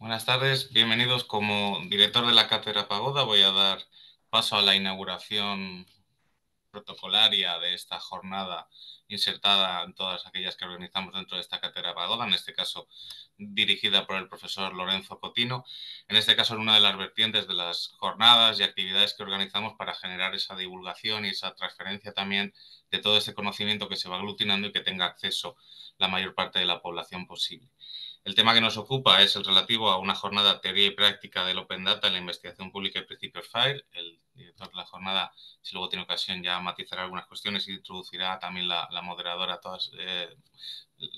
Buenas tardes, bienvenidos. Como director de la Cátedra Pagoda voy a dar paso a la inauguración protocolaria de esta jornada insertada en todas aquellas que organizamos dentro de esta Cátedra Pagoda, en este caso dirigida por el profesor Lorenzo Cotino, en este caso es una de las vertientes de las jornadas y actividades que organizamos para generar esa divulgación y esa transferencia también de todo este conocimiento que se va aglutinando y que tenga acceso la mayor parte de la población posible. El tema que nos ocupa es el relativo a una jornada teoría y práctica del Open Data en la investigación pública y Principio FIRE. El director de la jornada, si luego tiene ocasión, ya matizará algunas cuestiones y introducirá también la, la moderadora todos eh,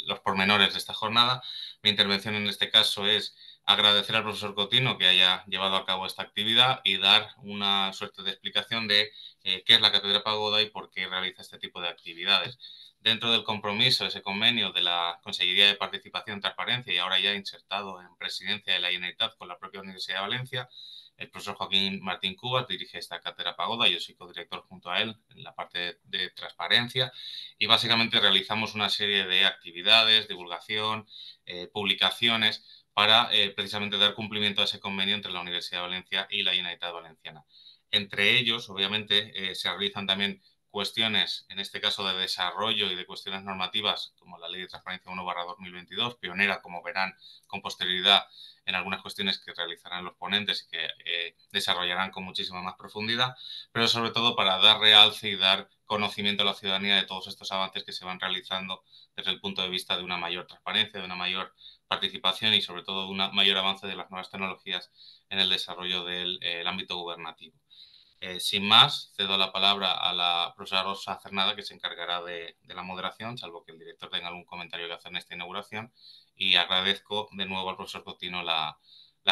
los pormenores de esta jornada. Mi intervención en este caso es agradecer al profesor Cotino que haya llevado a cabo esta actividad y dar una suerte de explicación de eh, qué es la Cátedra Pagoda y por qué realiza este tipo de actividades dentro del compromiso, ese convenio de la Consejería de Participación, y Transparencia y ahora ya insertado en presidencia de la Generalitat con la propia Universidad de Valencia, el profesor Joaquín Martín Cubas dirige esta cátedra Pagoda, yo soy codirector junto a él en la parte de, transparencia y básicamente realizamos una serie de actividades, divulgación, eh, publicaciones para eh, precisamente dar cumplimiento a ese convenio entre la Universidad de Valencia y la Generalitat Valenciana. Entre ellos, obviamente, eh, se realizan también cuestiones, en este caso de desarrollo y de cuestiones normativas, como la Ley de Transparencia 1-2022, pionera, como verán, con posterioridad en algunas cuestiones que realizarán los ponentes y que eh, desarrollarán con muchísima más profundidad, pero sobre todo para dar realce y dar conocimiento a la ciudadanía de todos estos avances que se van realizando desde el punto de vista de una mayor transparencia, de una mayor participación y sobre todo de un mayor avance de las nuevas tecnologías en el desarrollo del eh, ámbito gubernativo. Eh, sin más, cedo la palabra a la profesora Rosa Cernada, que se encargará de, la moderación, salvo que el director tenga algún comentario que hacer en esta inauguración. Y agradezco de nuevo al profesor Cotino la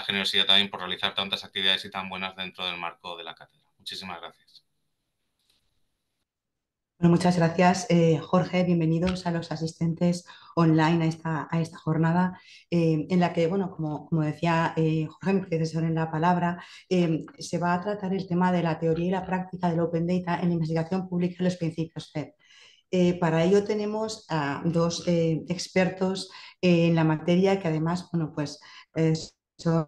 generosidad también por realizar tantas actividades y tan buenas dentro del marco de la cátedra. Muchísimas gracias. Bueno, muchas gracias, eh, Jorge. Bienvenidos a los asistentes online a esta, a esta jornada eh, en la que, bueno, como, como decía eh, Jorge, mi predecesor en la palabra, se va a tratar el tema de la teoría y la práctica del Open Data en la investigación pública y los principios FED. para ello tenemos a dos expertos en la materia que además, bueno, pues son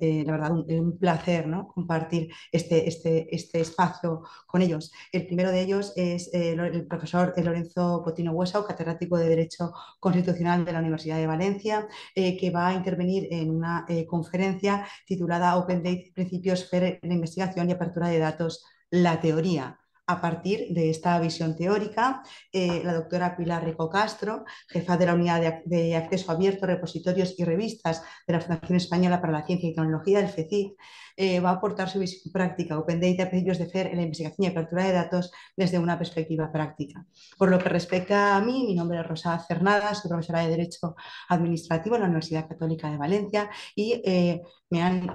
eh, la verdad, un, un placer compartir este, este, este, espacio con ellos. El primero de ellos es eh, el profesor eh, Lorenzo Cotino Huesao, catedrático de Derecho Constitucional de la Universidad de Valencia, que va a intervenir en una conferencia titulada Open Data, Principios, Fair la Investigación y Apertura de Datos, la Teoría a partir de esta visión teórica, eh, la doctora Pilar Rico Castro, jefa de la Unidad de, Acceso Abierto, Repositorios y Revistas de la Fundación Española para la Ciencia y Tecnología, el FECIC, eh, va a aportar su visión práctica, Open Data, principios de FER en la investigación y apertura de datos desde una perspectiva práctica. Por lo que respecta a mí, mi nombre es Rosa Cernada, soy profesora de Derecho Administrativo en la Universidad Católica de Valencia y eh, me han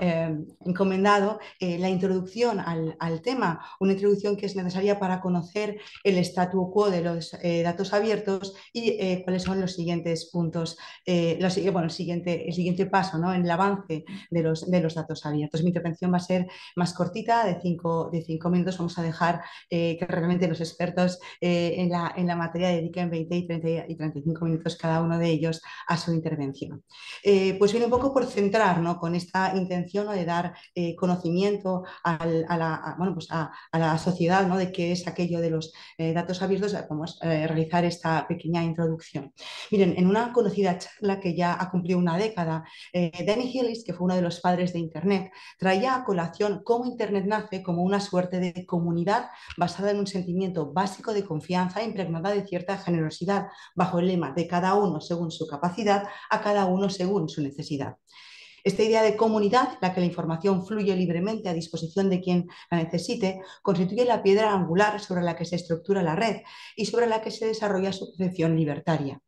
encomendado la introducción al, al tema, una introducción que es necesaria para conocer el statu quo de los eh, datos abiertos y eh, cuáles son los siguientes puntos, eh, bueno, el, siguiente, el siguiente paso en el avance de los, de los datos abiertos. Mi intervención va a ser más cortita, de cinco, de cinco minutos. Vamos a dejar que realmente los expertos en, la, en materia dediquen 20 y, 30 y 35 minutos cada uno de ellos a su intervención. pues viene un poco por centrar con esta intención de dar conocimiento a, la, pues la sociedad ¿no? de qué es aquello de los eh, datos abiertos, vamos eh, a eh, realizar esta pequeña introducción. Miren, en una conocida charla que ya ha cumplido una década, Danny Hillis, que fue uno de los padres de Internet, traía a colación cómo Internet nace como una suerte de comunidad basada en un sentimiento básico de confianza impregnada de cierta generosidad, bajo el lema de cada uno según su capacidad, a cada uno según su necesidad. Esta idea de comunidad, la que la información fluye libremente a disposición de quien la necesite, constituye la piedra angular sobre la que se estructura la red y sobre la que se desarrolla su concepción libertaria.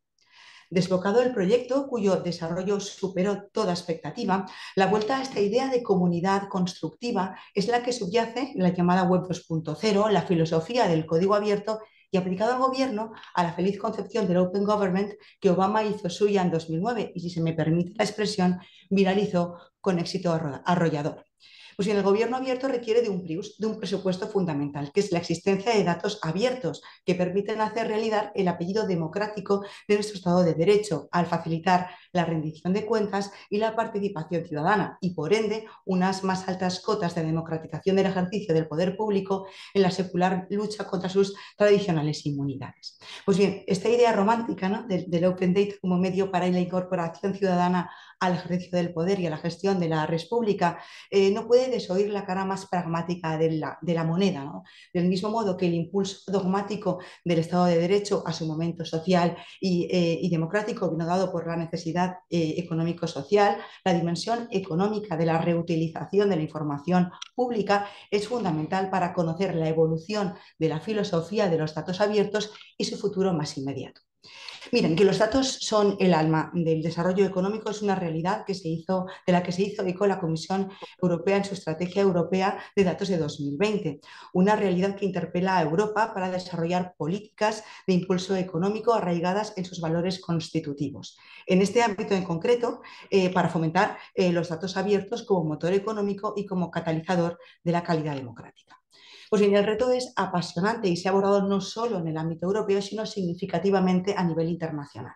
Desbocado el proyecto, cuyo desarrollo superó toda expectativa, la vuelta a esta idea de comunidad constructiva es la que subyace en la llamada Web 2.0, la filosofía del código abierto y aplicado al gobierno a la feliz concepción del Open Government que Obama hizo suya en 2009 y, si se me permite la expresión, viralizó con éxito arrollador. Pues bien, el gobierno abierto requiere de un, de un presupuesto fundamental, que es la existencia de datos abiertos que permiten hacer realidad el apellido democrático de nuestro Estado de Derecho al facilitar la rendición de cuentas y la participación ciudadana y, por ende, unas más altas cotas de democratización del ejercicio del poder público en la secular lucha contra sus tradicionales inmunidades. Pues bien, esta idea romántica del, Open Data como medio para la incorporación ciudadana al ejercicio del poder y a la gestión de la República, eh, no puede desoír la cara más pragmática de la, moneda. Del mismo modo que el impulso dogmático del Estado de Derecho a su momento social y, eh, y democrático vino dado por la necesidad eh, económico-social, la dimensión económica de la reutilización de la información pública es fundamental para conocer la evolución de la filosofía de los datos abiertos y su futuro más inmediato. Miren, que los datos son el alma del desarrollo económico es una realidad que se hizo, de la que se hizo eco la Comisión Europea en su Estrategia Europea de Datos de 2020. Una realidad que interpela a Europa para desarrollar políticas de impulso económico arraigadas en sus valores constitutivos. En este ámbito en concreto, eh, para fomentar eh, los datos abiertos como motor económico y como catalizador de la calidad democrática. Pues bien, el reto es apasionante y se ha abordado no solo en el ámbito europeo, sino significativamente a nivel internacional.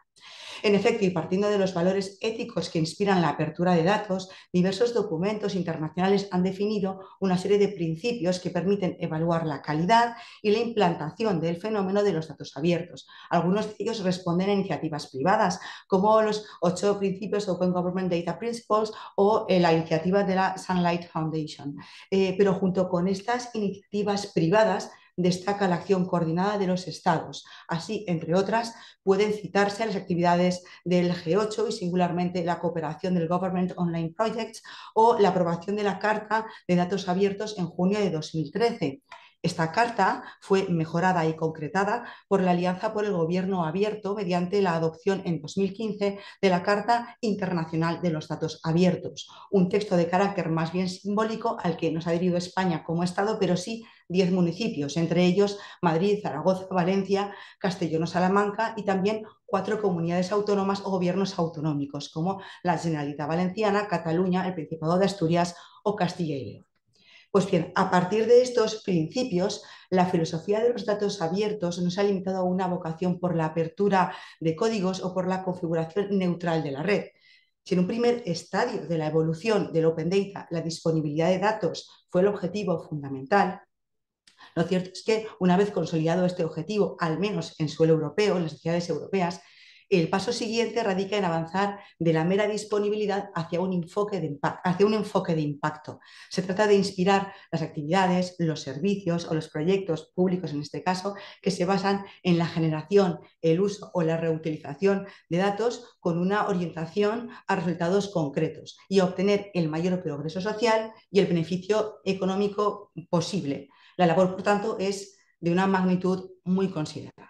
En efecto, y partiendo de los valores éticos que inspiran la apertura de datos, diversos documentos internacionales han definido una serie de principios que permiten evaluar la calidad y la implantación del fenómeno de los datos abiertos. Algunos de ellos responden a iniciativas privadas, como los ocho principios Open Government Data Principles o eh, la iniciativa de la Sunlight Foundation. Eh, pero junto con estas iniciativas privadas, destaca la acción coordinada de los estados. Así, entre otras, pueden citarse las actividades del G8 y singularmente la cooperación del Government Online Projects o la aprobación de la Carta de Datos Abiertos en junio de 2013. Esta carta fue mejorada y concretada por la Alianza por el Gobierno Abierto mediante la adopción en 2015 de la Carta Internacional de los Datos Abiertos, un texto de carácter más bien simbólico al que nos ha adherido España como Estado, pero sí 10 municipios, entre ellos Madrid, Zaragoza, Valencia, Castellón Salamanca y también cuatro comunidades autónomas o gobiernos autonómicos, como la Generalitat Valenciana, Cataluña, el Principado de Asturias o Castilla y León. Pues bien, a partir de estos principios, la filosofía de los datos abiertos no se ha limitado a una vocación por la apertura de códigos o por la configuración neutral de la red. Si en un primer estadio de la evolución del Open Data la disponibilidad de datos fue el objetivo fundamental, lo cierto es que una vez consolidado este objetivo, al menos en suelo europeo, en las sociedades europeas, el paso siguiente radica en avanzar de la mera disponibilidad hacia un enfoque de, de impacto. Se trata de inspirar las actividades, los servicios o los proyectos públicos en este caso que se basan en la generación, el uso o la reutilización de datos con una orientación a resultados concretos y obtener el mayor progreso social y el beneficio económico posible. La labor, por tanto, es de una magnitud muy considerable.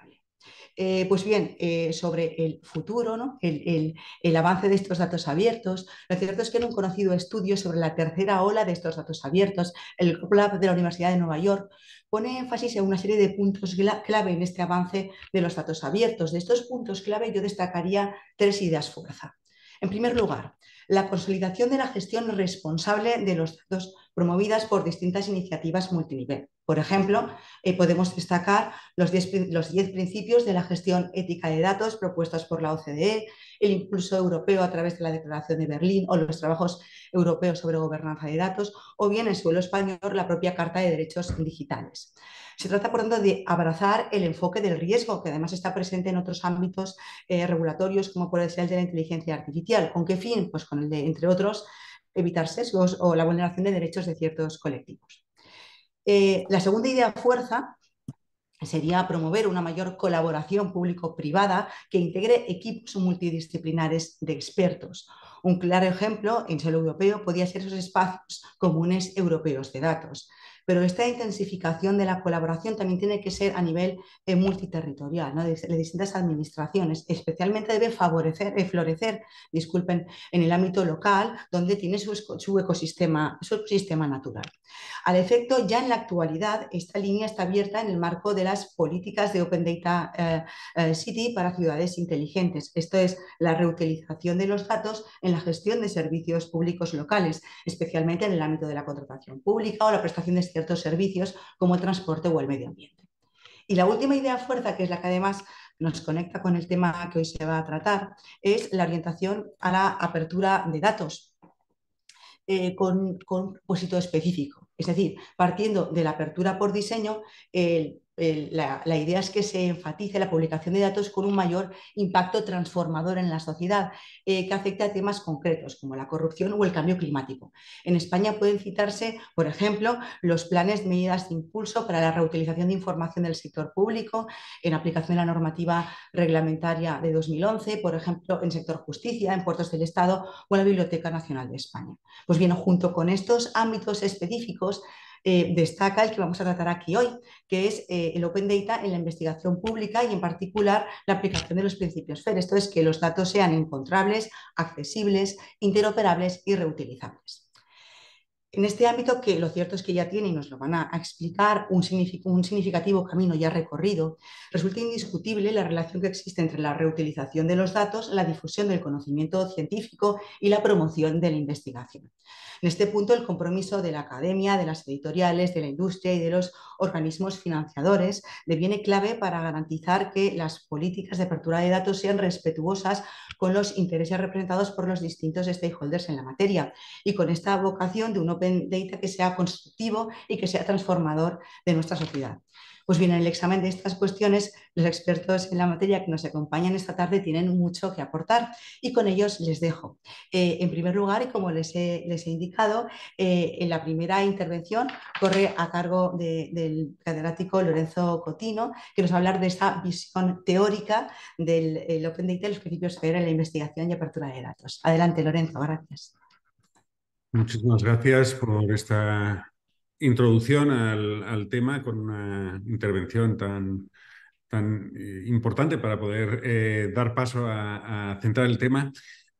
Eh, pues bien, eh, sobre el futuro, el, avance de estos datos abiertos, lo cierto es que en un conocido estudio sobre la tercera ola de estos datos abiertos. El Club de la Universidad de Nueva York pone énfasis en una serie de puntos clave en este avance de los datos abiertos. De estos puntos clave yo destacaría tres ideas fuerza. En primer lugar, la consolidación de la gestión responsable de los datos promovidas por distintas iniciativas multinivel. Por ejemplo, eh, podemos destacar los 10 principios de la gestión ética de datos propuestos por la OCDE, el impulso europeo a través de la Declaración de Berlín o los trabajos europeos sobre gobernanza de datos, o bien en suelo español la propia Carta de Derechos Digitales. Se trata, por tanto, de abrazar el enfoque del riesgo, que además está presente en otros ámbitos eh, regulatorios, como puede ser el de la inteligencia artificial. ¿Con qué fin? Pues con entre otros, evitar sesgos o la vulneración de derechos de ciertos colectivos. Eh, la segunda idea fuerza sería promover una mayor colaboración público-privada que integre equipos multidisciplinares de expertos. Un claro ejemplo en suelo europeo podría ser esos espacios comunes europeos de datos pero esta intensificación de la colaboración también tiene que ser a nivel eh, multiterritorial, de, distintas administraciones. Especialmente debe favorecer, eh, florecer, disculpen, en el ámbito local, donde tiene su, su, ecosistema, su ecosistema natural. Al efecto, ya en la actualidad, esta línea está abierta en el marco de las políticas de Open Data eh, City para ciudades inteligentes. Esto es la reutilización de los datos en la gestión de servicios públicos locales, especialmente en el ámbito de la contratación pública o la prestación de servicios ciertos servicios como el transporte o el medio ambiente. Y la última idea fuerza, que es la que además nos conecta con el tema que hoy se va a tratar, es la orientación a la apertura de datos eh, con, con un propósito específico. Es decir, partiendo de la apertura por diseño, el la, idea es que se enfatice la publicación de datos con un mayor impacto transformador en la sociedad, eh, que afecte a temas concretos como la corrupción o el cambio climático. En España pueden citarse, por ejemplo, los planes de medidas de impulso para la reutilización de información del sector público en aplicación de la normativa reglamentaria de 2011, por ejemplo, en sector justicia, en puertos del Estado o en la Biblioteca Nacional de España. Pues bien, junto con estos ámbitos específicos, eh, destaca el que vamos a tratar aquí hoy, que es eh, el Open Data en la investigación pública y en particular la aplicación de los principios FER. Esto es que los datos sean encontrables, accesibles, interoperables y reutilizables en este ámbito que lo cierto es que ya tiene y nos lo van a, explicar un, un, significativo camino ya recorrido, resulta indiscutible la relación que existe entre la reutilización de los datos, la difusión del conocimiento científico y la promoción de la investigación. En este punto, el compromiso de la academia, de las editoriales, de la industria y de los organismos financiadores deviene clave para garantizar que las políticas de apertura de datos sean respetuosas con los intereses representados por los distintos stakeholders en la materia y con esta vocación de un que sea constructivo y que sea transformador de nuestra sociedad. Pues bien, en el examen de estas cuestiones, los expertos en la materia que nos acompañan esta tarde tienen mucho que aportar y con ellos les dejo. Eh, en primer lugar, y como les he, indicado, eh, en la primera intervención corre a cargo del catedrático Lorenzo Cotino, que nos va a hablar de esa visión teórica del Open Data, los principios de en la investigación y apertura de datos. Adelante, Lorenzo, gracias. Muchísimas gracias por esta introducción al, tema con una intervención tan, tan eh, importante para poder eh, dar paso a, centrar el tema.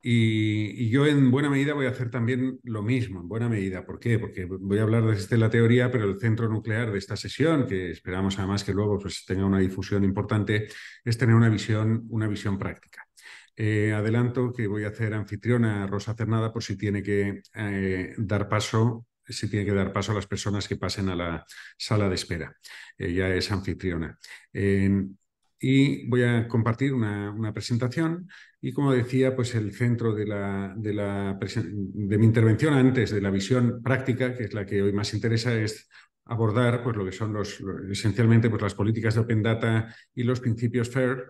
Y, yo en buena medida voy a hacer también lo mismo, en buena medida. ¿Por qué? Porque voy a hablar desde la teoría, pero el centro nuclear de esta sesión, que esperamos además que luego pues, tenga una difusión importante, es tener una visión, una visión práctica. Eh, adelanto que voy a hacer anfitriona a Rosa Cernada por si tiene que eh, dar paso si tiene que dar paso a las personas que pasen a la sala de espera. Ella es anfitriona. Em, y voy a compartir una, presentación y como decía, pues el centro de, de mi intervención antes de la visión práctica, que es la que hoy más interesa, es abordar pues, lo que son los, esencialmente pues, las políticas de Open Data y los principios FAIR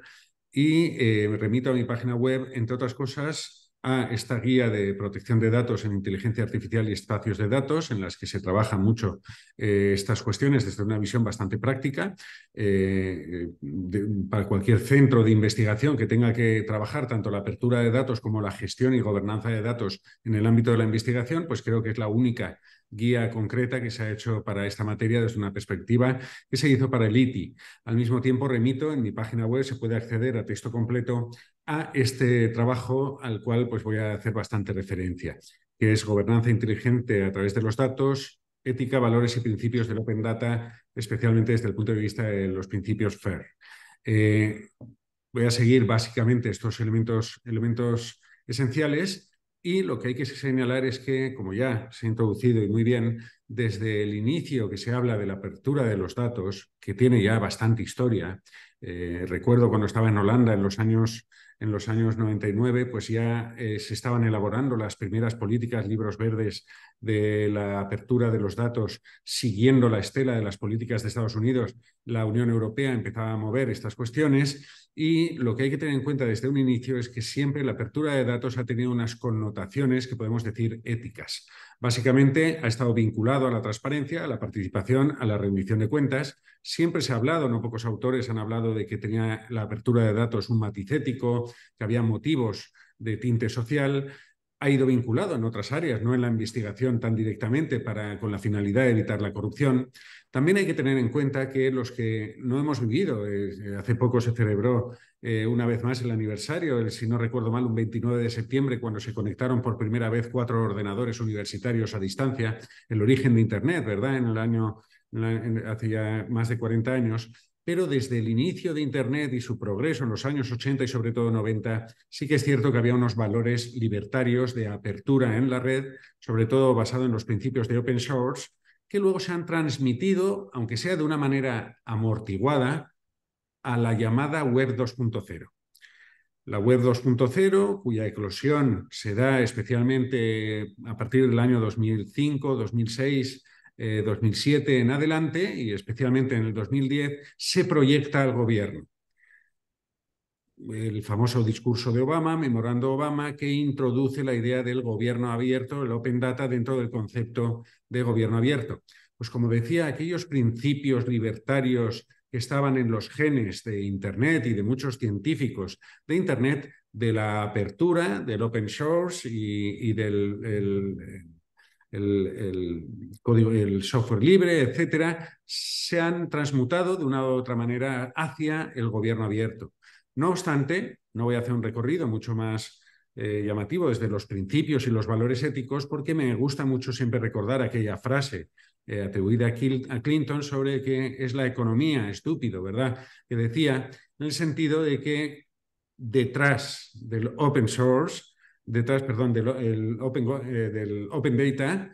y me eh, remito a mi página web, entre otras cosas, a esta guía de protección de datos en inteligencia artificial y espacios de datos, en las que se trabajan mucho eh, estas cuestiones desde una visión bastante práctica. Eh, eh, para cualquier centro de investigación que tenga que trabajar tanto la apertura de datos como la gestión y gobernanza de datos en el ámbito de la investigación, pues creo que es la única guía concreta que se ha hecho para esta materia desde una perspectiva que se hizo para el ITI. Al mismo tiempo, remito, en mi página web se puede acceder a texto completo a este trabajo al cual pues, voy a hacer bastante referencia, que es gobernanza inteligente a través de los datos, ética, valores y principios del Open Data, especialmente desde el punto de vista de los principios FAIR. Eh, voy a seguir básicamente estos elementos, elementos esenciales y lo que hay que señalar es que, como ya se ha introducido y muy bien, desde el inicio que se habla de la apertura de los datos, que tiene ya bastante historia, eh, recuerdo cuando estaba en Holanda en los años en los años 99, pues ya eh, se estaban elaborando las primeras políticas, libros verdes de la apertura de los datos, siguiendo la estela de las políticas de Estados Unidos, la Unión Europea empezaba a mover estas cuestiones y lo que hay que tener en cuenta desde un inicio es que siempre la apertura de datos ha tenido unas connotaciones que podemos decir éticas. Básicamente ha estado vinculado a la transparencia, a la participación, a la rendición de cuentas. Siempre se ha hablado, no pocos autores han hablado de que tenía la apertura de datos un matiz ético, que había motivos de tinte social. Ha ido vinculado en otras áreas, no en la investigación tan directamente, para, con la finalidad de evitar la corrupción. También hay que tener en cuenta que los que no hemos vivido, eh, eh, hace poco se celebró eh, una vez más el aniversario, si no recuerdo mal, un 29 de septiembre, cuando se conectaron por primera vez cuatro ordenadores universitarios a distancia, el origen de Internet, ¿verdad? En el año, hace ya más de 40 años, pero desde el inicio de Internet y su progreso en los años 80 y sobre todo 90, sí que es cierto que había unos valores libertarios de apertura en la red, sobre todo basado en los principios de open source que luego se han transmitido, aunque sea de una manera amortiguada, a la llamada Web 2.0. La Web 2.0, cuya eclosión se da especialmente a partir del año 2005, 2006, 2007 en adelante, y especialmente en el 2010, se proyecta al gobierno el famoso discurso de Obama, Memorando Obama, que introduce la idea del gobierno abierto, el open data, dentro del concepto de gobierno abierto. Pues como decía, aquellos principios libertarios que estaban en los genes de Internet y de muchos científicos de Internet, de la apertura, del open source y, del... software libre, etcétera, se han transmutado de una u otra manera hacia el gobierno abierto. No obstante, no voy a hacer un recorrido mucho más eh, llamativo desde los principios y los valores éticos porque me gusta mucho siempre recordar aquella frase eh, atribuida a Clinton sobre que es la economía, estúpido, ¿verdad? Que decía en el sentido de que detrás del open source, detrás, perdón, del, open, eh, del open data,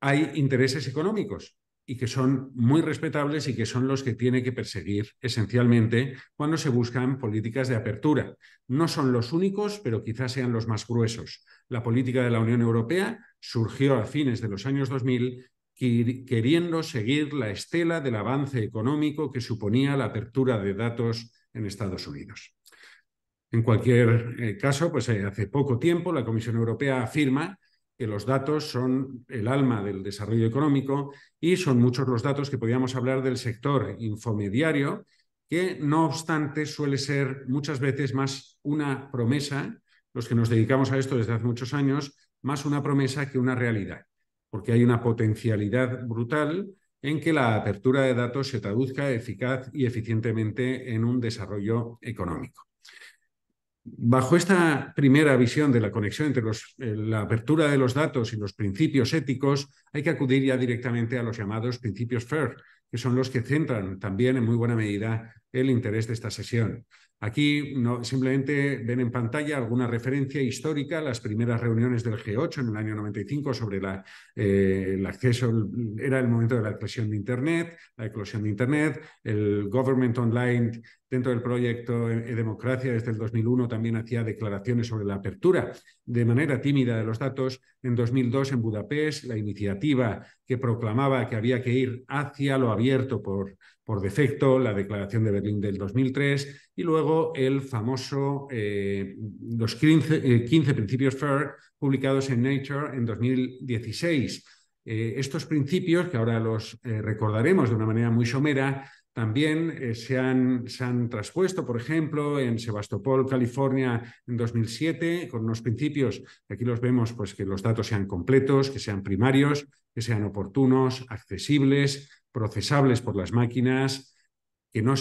hay intereses económicos y que son muy respetables y que son los que tiene que perseguir esencialmente cuando se buscan políticas de apertura. No son los únicos, pero quizás sean los más gruesos. La política de la Unión Europea surgió a fines de los años 2000 queriendo seguir la estela del avance económico que suponía la apertura de datos en Estados Unidos. En cualquier eh, caso, pues eh, hace poco tiempo la Comisión Europea afirma que los datos son el alma del desarrollo económico y son muchos los datos que podíamos hablar del sector infomediario, que no obstante suele ser muchas veces más una promesa, los que nos dedicamos a esto desde hace muchos años, más una promesa que una realidad, porque hay una potencialidad brutal en que la apertura de datos se traduzca eficaz y eficientemente en un desarrollo económico. Bajo esta primera visión de la conexión entre eh, la apertura de los datos y los principios éticos, hay que acudir ya directamente a los llamados principios FAIR, que son los que centran también en muy buena medida el interés de esta sesión. Aquí simplemente ven en pantalla alguna referencia histórica a las primeras reuniones del G8 en el año 95 sobre la, eh, el acceso, era el momento de la eclosión de Internet, la eclosión de Internet, el Government Online dentro del proyecto e Democracia desde el 2001 también hacía declaraciones sobre la apertura de manera tímida de los datos. En 2002 en Budapest, la iniciativa que proclamaba que había que ir hacia lo abierto por por defecto, la Declaración de Berlín del 2003 y luego el famoso, eh, los 15, eh, principios FAIR publicados en Nature en 2016. Eh, estos principios, que ahora los recordaremos de una manera muy somera, también se han, se, han, traspuesto, por ejemplo, en Sebastopol, California, en 2007, con unos principios, aquí los vemos, pues que los datos sean completos, que sean primarios, que sean oportunos, accesibles, procesables por las máquinas, que no,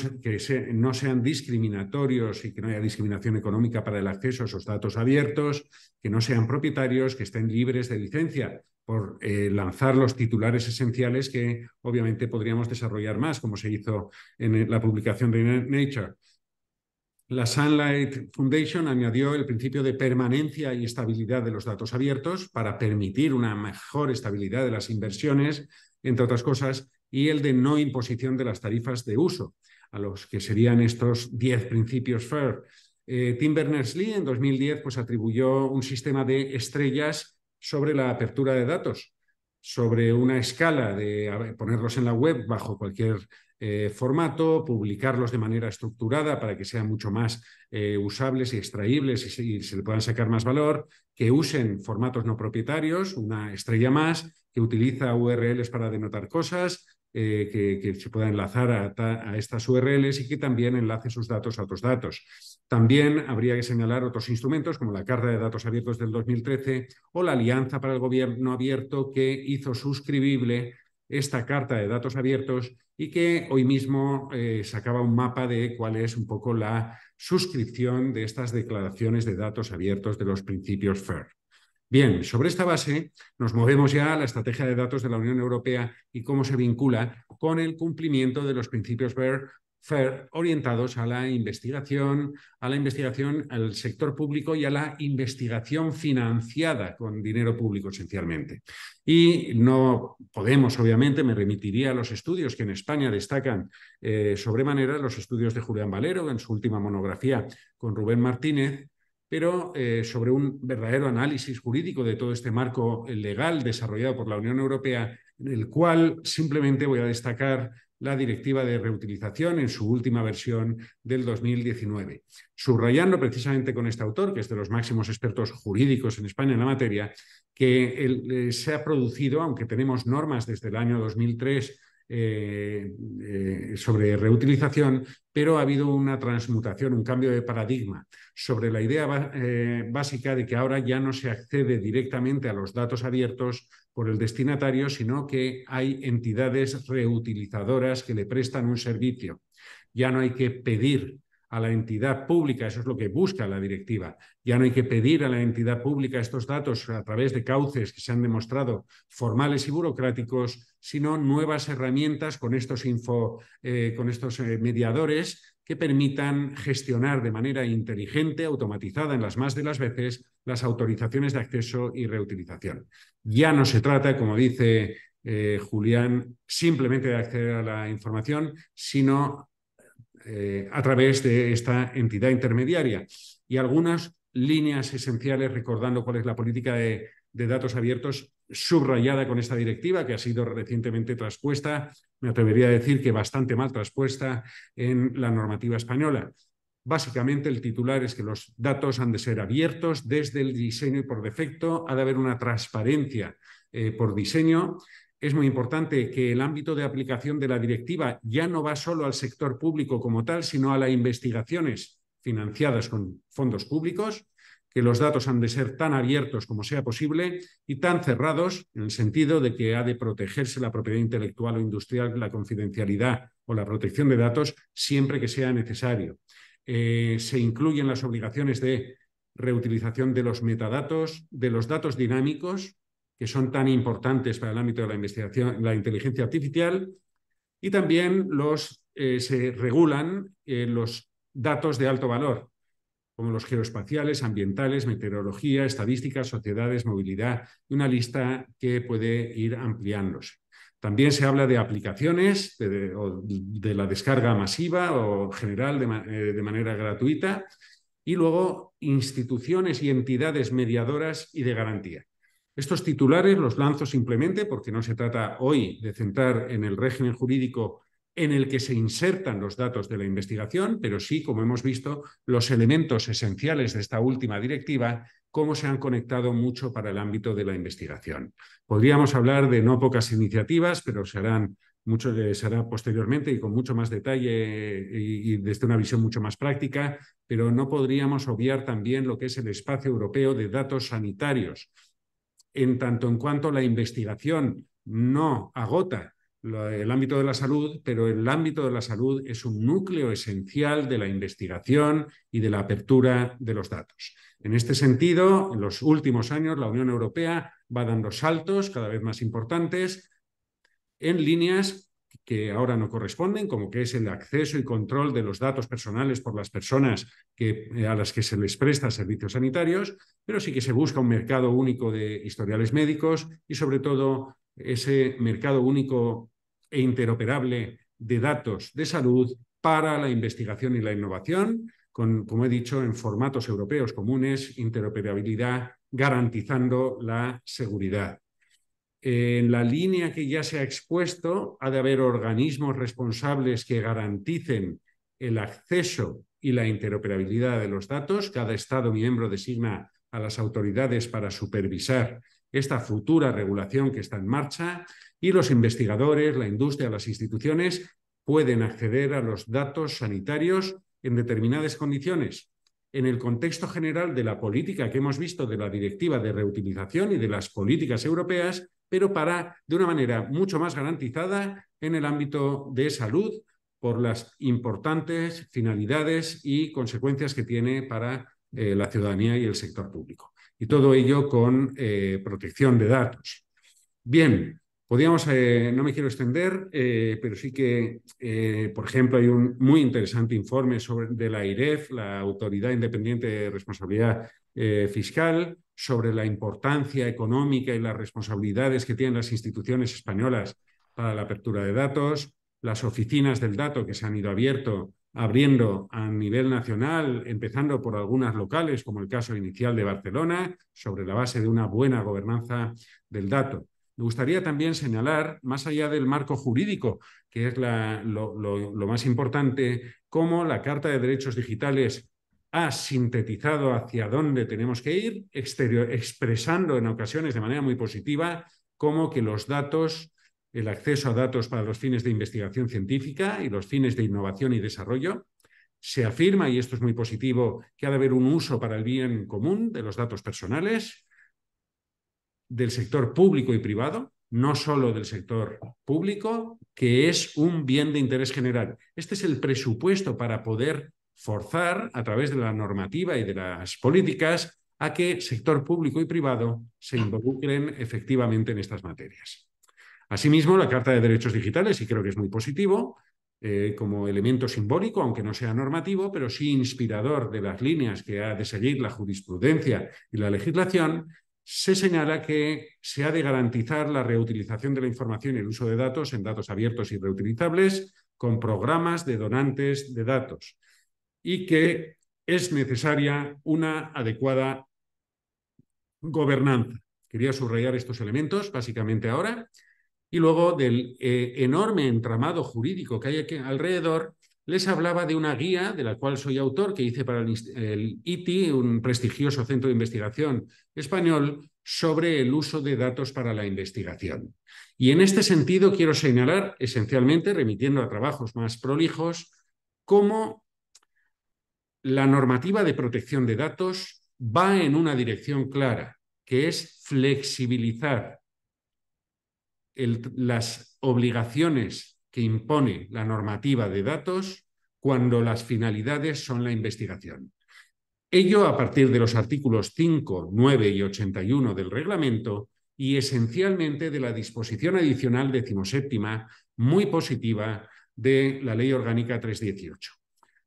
no sean discriminatorios y que no haya discriminación económica para el acceso a esos datos abiertos, que no sean propietarios, que estén libres de licencia por eh, lanzar los titulares esenciales que obviamente podríamos desarrollar más, como se hizo en la publicación de Nature. La Sunlight Foundation añadió el principio de permanencia y estabilidad de los datos abiertos para permitir una mejor estabilidad de las inversiones, entre otras cosas, y el de no imposición de las tarifas de uso, a los que serían estos 10 principios FAIR. E eh, Tim Berners-Lee en 2010 pues, atribuyó un sistema de estrellas sobre la apertura de datos, sobre una escala de ponerlos en la web bajo cualquier eh, formato, publicarlos de manera estructurada para que sean mucho más eh, usables y extraíbles y se, le puedan sacar más valor, que usen formatos no propietarios, una estrella más, que utiliza URLs para denotar cosas, eh, que, se pueda enlazar a, estas URLs y que también enlace sus datos a otros datos. También habría que señalar otros instrumentos como la Carta de Datos Abiertos del 2013 o la Alianza para el Gobierno Abierto que hizo suscribible esta Carta de Datos Abiertos y que hoy mismo eh, sacaba un mapa de cuál es un poco la suscripción de estas declaraciones de datos abiertos de los principios FAIR. E Bien, sobre esta base nos movemos ya a la estrategia de datos de la Unión Europea y cómo se vincula con el cumplimiento de los principios orientados a la investigación, a la investigación al sector público y a la investigación financiada con dinero público esencialmente. Y no podemos, obviamente, me remitiría a los estudios que en España destacan eh, sobremanera, los estudios de Julián Valero en su última monografía con Rubén Martínez, pero eh, sobre un verdadero análisis jurídico de todo este marco legal desarrollado por la Unión Europea, en el cual simplemente voy a destacar la directiva de reutilización en su última versión del 2019. Subrayando precisamente con este autor, que es de los máximos expertos jurídicos en España en la materia, que eh, se ha producido, aunque tenemos normas desde el año 2003 eh, eh, sobre reutilización, pero ha habido una transmutación, un cambio de paradigma sobre la idea eh, básica de que ahora ya no se accede directamente a los datos abiertos por el destinatario, sino que hay entidades reutilizadoras que le prestan un servicio. Ya no hay que pedir a la entidad pública, eso es lo que busca la directiva. Ya no hay que pedir a la entidad pública estos datos a través de cauces que se han demostrado formales y burocráticos, sino nuevas herramientas con estos, info, eh, con estos eh, mediadores que permitan gestionar de manera inteligente, automatizada en las más de las veces, las autorizaciones de acceso y reutilización. Ya no se trata, como dice eh, Julián, simplemente de acceder a la información, sino eh, a través de esta entidad intermediaria. Y algunas líneas esenciales recordando cuál es la política de, datos abiertos subrayada con esta directiva que ha sido recientemente traspuesta, me atrevería a decir que bastante mal traspuesta en la normativa española. Básicamente el titular es que los datos han de ser abiertos desde el diseño y por defecto, ha de haber una transparencia eh, por diseño es muy importante que el ámbito de aplicación de la directiva ya no va solo al sector público como tal, sino a las investigaciones financiadas con fondos públicos, que los datos han de ser tan abiertos como sea posible y tan cerrados en el sentido de que ha de protegerse la propiedad intelectual o industrial, la confidencialidad o la protección de datos siempre que sea necesario. Eh, se incluyen las obligaciones de reutilización de los metadatos, de los datos dinámicos, que son tan importantes para el ámbito de la investigación, la inteligencia artificial, y también los, eh, se regulan eh, los datos de alto valor, como los geoespaciales, ambientales, meteorología, estadísticas, sociedades, movilidad, una lista que puede ir ampliándose. También se habla de aplicaciones, de, la descarga masiva o general eh, de manera gratuita, y luego instituciones y entidades mediadoras y de garantía. Estos titulares los lanzo simplemente porque no se trata hoy de centrar en el régimen jurídico en el que se insertan los datos de la investigación, pero sí, como hemos visto, los elementos esenciales de esta última directiva, cómo se han conectado mucho para el ámbito de la investigación. Podríamos hablar de no pocas iniciativas, pero se harán posteriormente y con mucho más detalle y, desde una visión mucho más práctica, pero no podríamos obviar también lo que es el espacio europeo de datos sanitarios, en tanto en cuanto la investigación no agota el ámbito de la salud, pero el ámbito de la salud es un núcleo esencial de la investigación y de la apertura de los datos. En este sentido, en los últimos años la Unión Europea va dando saltos cada vez más importantes en líneas que ahora no corresponden, como que es el acceso y control de los datos personales por las personas eh, a las que se les presta servicios sanitarios, pero sí que se busca un mercado único de historiales médicos y sobre todo ese mercado único e interoperable de datos de salud para la investigación y la innovación, con, como he dicho, en formatos europeos comunes, interoperabilidad, garantizando la seguridad en la línea que ya se ha expuesto, ha de haber organismos responsables que garanticen el acceso y la interoperabilidad de los datos. Cada Estado miembro designa a las autoridades para supervisar esta futura regulación que está en marcha y los investigadores, la industria, las instituciones pueden acceder a los datos sanitarios en determinadas condiciones. En el contexto general de la política que hemos visto de la directiva de reutilización y de las políticas europeas, pero para, de una manera mucho más garantizada en el ámbito de salud por las importantes finalidades y consecuencias que tiene para eh, la ciudadanía y el sector público. Y todo ello con eh, protección de datos. Bien, podríamos, eh, no me quiero extender, pero sí que, por ejemplo, hay un muy interesante informe sobre, de la IREF, la Autoridad Independiente de Responsabilidad Fiscal, sobre la importancia económica y las responsabilidades que tienen las instituciones españolas para la apertura de datos, las oficinas del dato que se han ido abierto, abriendo a nivel nacional, empezando por algunas locales, como el caso inicial de Barcelona, sobre la base de una buena gobernanza del dato. Me gustaría también señalar, más allá del marco jurídico, que es lo, lo más importante, cómo la Carta de Derechos Digitales ha sintetizado hacia dónde tenemos que ir, expresando en ocasiones de manera muy positiva cómo que los datos, el acceso a datos para los fines de investigación científica y los fines de innovación y desarrollo, se afirma, y esto es muy positivo, que ha de haber un uso para el bien común de los datos personales, del sector público y privado, no solo del sector público, que es un bien de interés general. Este es el presupuesto para poder forzar a través de la normativa y de las políticas a que sector público y privado se involucren efectivamente en estas materias. Asimismo, la Carta de Derechos Digitales, y creo que es muy positivo, eh, como elemento simbólico, aunque no sea normativo, pero sí inspirador de las líneas que ha de seguir la jurisprudencia y la legislación, se señala que se ha de garantizar la reutilización de la información y el uso de datos en datos abiertos y reutilizables con programas de donantes de datos y que es necesaria una adecuada gobernanza. Quería subrayar estos elementos básicamente ahora. Y luego del eh, enorme entramado jurídico que hay alrededor, les hablaba de una guía de la cual soy autor que hice para el, el, ITI, un prestigioso centro de investigación español, sobre el uso de datos para la investigación. Y en este sentido quiero señalar, esencialmente, remitiendo a trabajos más prolijos, cómo la normativa de protección de datos va en una dirección clara, que es flexibilizar las obligaciones que impone la normativa de datos cuando las finalidades son la investigación. Ello a partir de los artículos 5, 9 y 81 del reglamento y esencialmente de la disposición adicional decimoséptima muy positiva de la Ley Orgánica 318.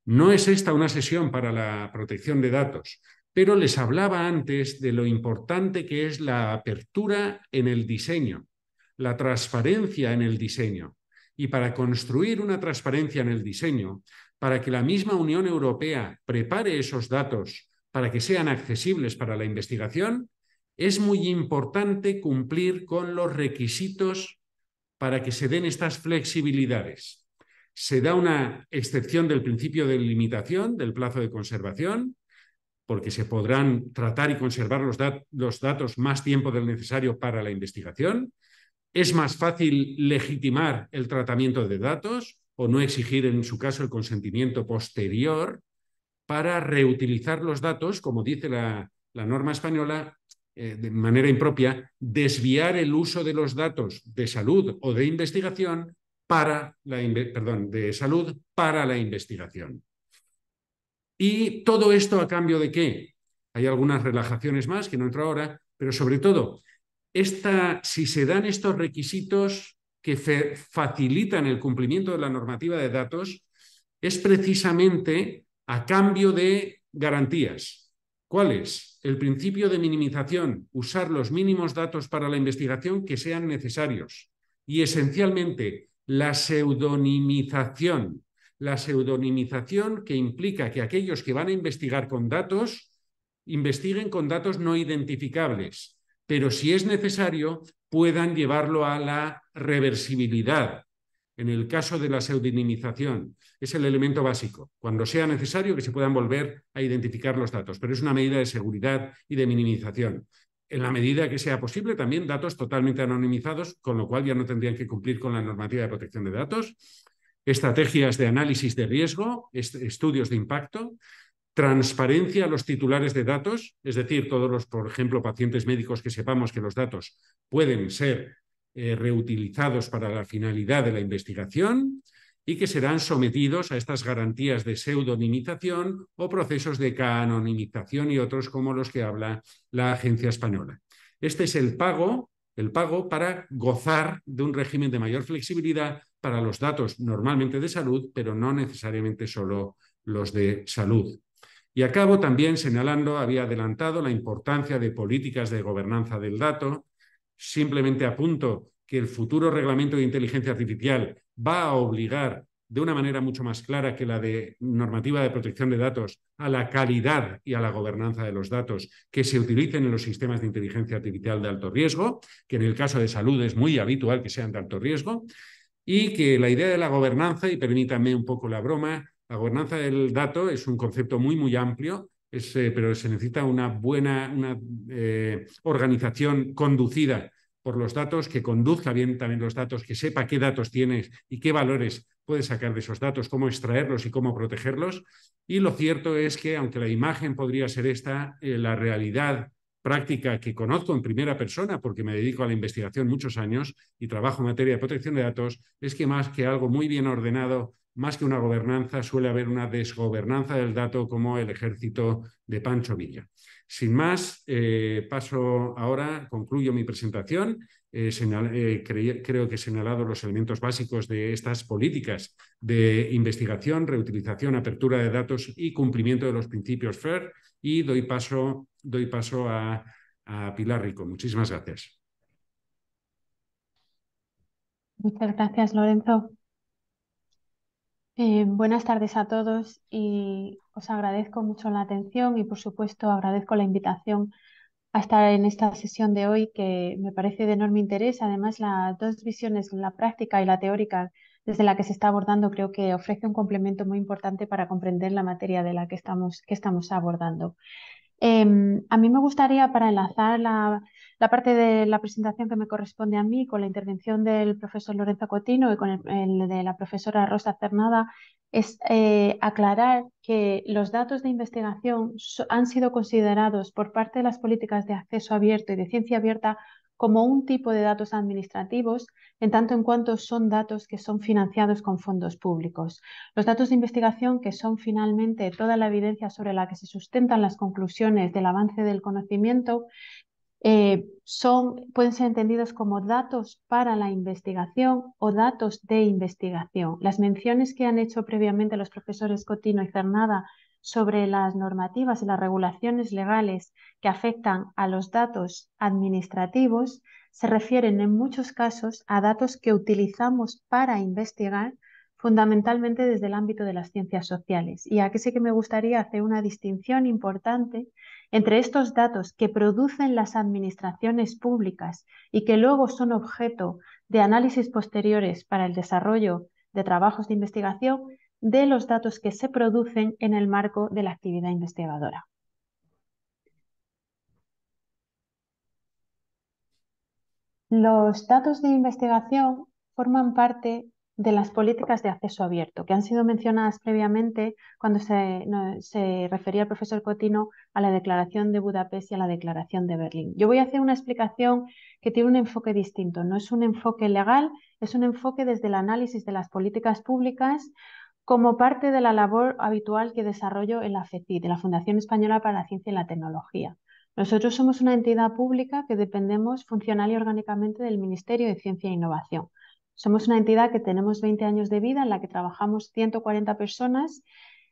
No es esta una sesión para la protección de datos, pero les hablaba antes de lo importante que es la apertura en el diseño, la transparencia en el diseño. Y para construir una transparencia en el diseño, para que la misma Unión Europea prepare esos datos para que sean accesibles para la investigación, es muy importante cumplir con los requisitos para que se den estas flexibilidades se da una excepción del principio de limitación del plazo de conservación, porque se podrán tratar y conservar los, datos más tiempo del necesario para la investigación. Es más fácil legitimar el tratamiento de datos o no exigir, en su caso, el consentimiento posterior para reutilizar los datos, como dice la, norma española, eh, de manera impropia, desviar el uso de los datos de salud o de investigación para la, perdón, de salud para la investigación. ¿Y todo esto a cambio de qué? Hay algunas relajaciones más que no entro ahora, pero sobre todo, esta, si se dan estos requisitos que facilitan el cumplimiento de la normativa de datos, es precisamente a cambio de garantías. ¿Cuál es? El principio de minimización, usar los mínimos datos para la investigación que sean necesarios y esencialmente la pseudonimización. La pseudonimización que implica que aquellos que van a investigar con datos, investiguen con datos no identificables, pero si es necesario, puedan llevarlo a la reversibilidad. En el caso de la pseudonimización, es el elemento básico. Cuando sea necesario, que se puedan volver a identificar los datos, pero es una medida de seguridad y de minimización en la medida que sea posible, también datos totalmente anonimizados, con lo cual ya no tendrían que cumplir con la normativa de protección de datos, estrategias de análisis de riesgo, estudios de impacto, transparencia a los titulares de datos, es decir, todos los, por ejemplo, pacientes médicos que sepamos que los datos pueden ser eh, reutilizados para la finalidad de la investigación, y que serán sometidos a estas garantías de pseudonimización o procesos de canonimización y otros como los que habla la agencia española. Este es el pago, el pago para gozar de un régimen de mayor flexibilidad para los datos normalmente de salud, pero no necesariamente solo los de salud. Y acabo también señalando, había adelantado la importancia de políticas de gobernanza del dato. Simplemente apunto que el futuro reglamento de inteligencia artificial va a obligar de una manera mucho más clara que la de normativa de protección de datos a la calidad y a la gobernanza de los datos que se utilicen en los sistemas de inteligencia artificial de alto riesgo, que en el caso de salud es muy habitual que sean de alto riesgo, y que la idea de la gobernanza, y permítanme un poco la broma, la gobernanza del dato es un concepto muy, muy amplio, eh, pero se necesita una buena una, eh, organización conducida por los datos, que conduzca bien también los datos, que sepa qué datos tienes y qué valores puedes sacar de esos datos, cómo extraerlos y cómo protegerlos. Y lo cierto es que, aunque la imagen podría ser esta, eh, la realidad práctica que conozco en primera persona, porque me dedico a la investigación muchos años y trabajo en materia de protección de datos, es que más que algo muy bien ordenado, más que una gobernanza, suele haber una desgobernanza del dato como el ejército de Pancho Villa. Sin más, eh, paso ahora, concluyo mi presentación. Eh, creo que he señalado los elementos básicos de estas políticas de investigación, reutilización, apertura de datos y cumplimiento de los principios FAIR e y doy paso, doy paso a, a Pilar Rico. Muchísimas gracias. Muchas gracias, Lorenzo. Eh, buenas tardes a todos y os agradezco mucho la atención y por supuesto agradezco la invitación a estar en esta sesión de hoy que me parece de enorme interés. Además, las dos visiones, la práctica y la teórica, desde la que se está abordando, creo que ofrece un complemento muy importante para comprender la materia de la que estamos, que estamos abordando. Em, a mí me gustaría, para enlazar la, la parte de la presentación que me corresponde a mí con la intervención del profesor Lorenzo Cotino y con el, de la profesora Rosa Cernada es eh, aclarar que los datos de investigación han sido considerados por parte de las políticas de acceso abierto y de ciencia abierta como un tipo de datos administrativos, en tanto en cuanto son datos que son financiados con fondos públicos. Los datos de investigación, que son finalmente toda la evidencia sobre la que se sustentan las conclusiones del avance del conocimiento, eh, pueden ser entendidos como datos para la investigación o datos de investigación. Las menciones que han hecho previamente los profesores Cotino y Cernada sobre las normativas y las regulaciones legales que afectan a los datos administrativos se refieren en muchos casos a datos que utilizamos para investigar fundamentalmente desde el ámbito de las ciencias sociales. Y aquí sí que me gustaría hacer una distinción importante entre estos datos que producen las administraciones públicas y que luego son objeto de análisis posteriores para el desarrollo de trabajos de investigación, de los datos que se producen en el marco de la actividad investigadora. Los datos de investigación forman parte de las políticas de acceso abierto, que han sido mencionadas previamente cuando se, refería el profesor Cotino a la Declaración de Budapest y a la Declaración de Berlín. Yo voy a hacer una explicación que tiene un enfoque distinto, no es un enfoque legal, es un enfoque desde el análisis de las políticas públicas como parte de la labor habitual que desarrollo en la de la Fundación Española para la Ciencia y la Tecnología. Nosotros somos una entidad pública que dependemos funcional y orgánicamente del Ministerio de Ciencia e Innovación. Somos una entidad que tenemos 20 años de vida en la que trabajamos 140 personas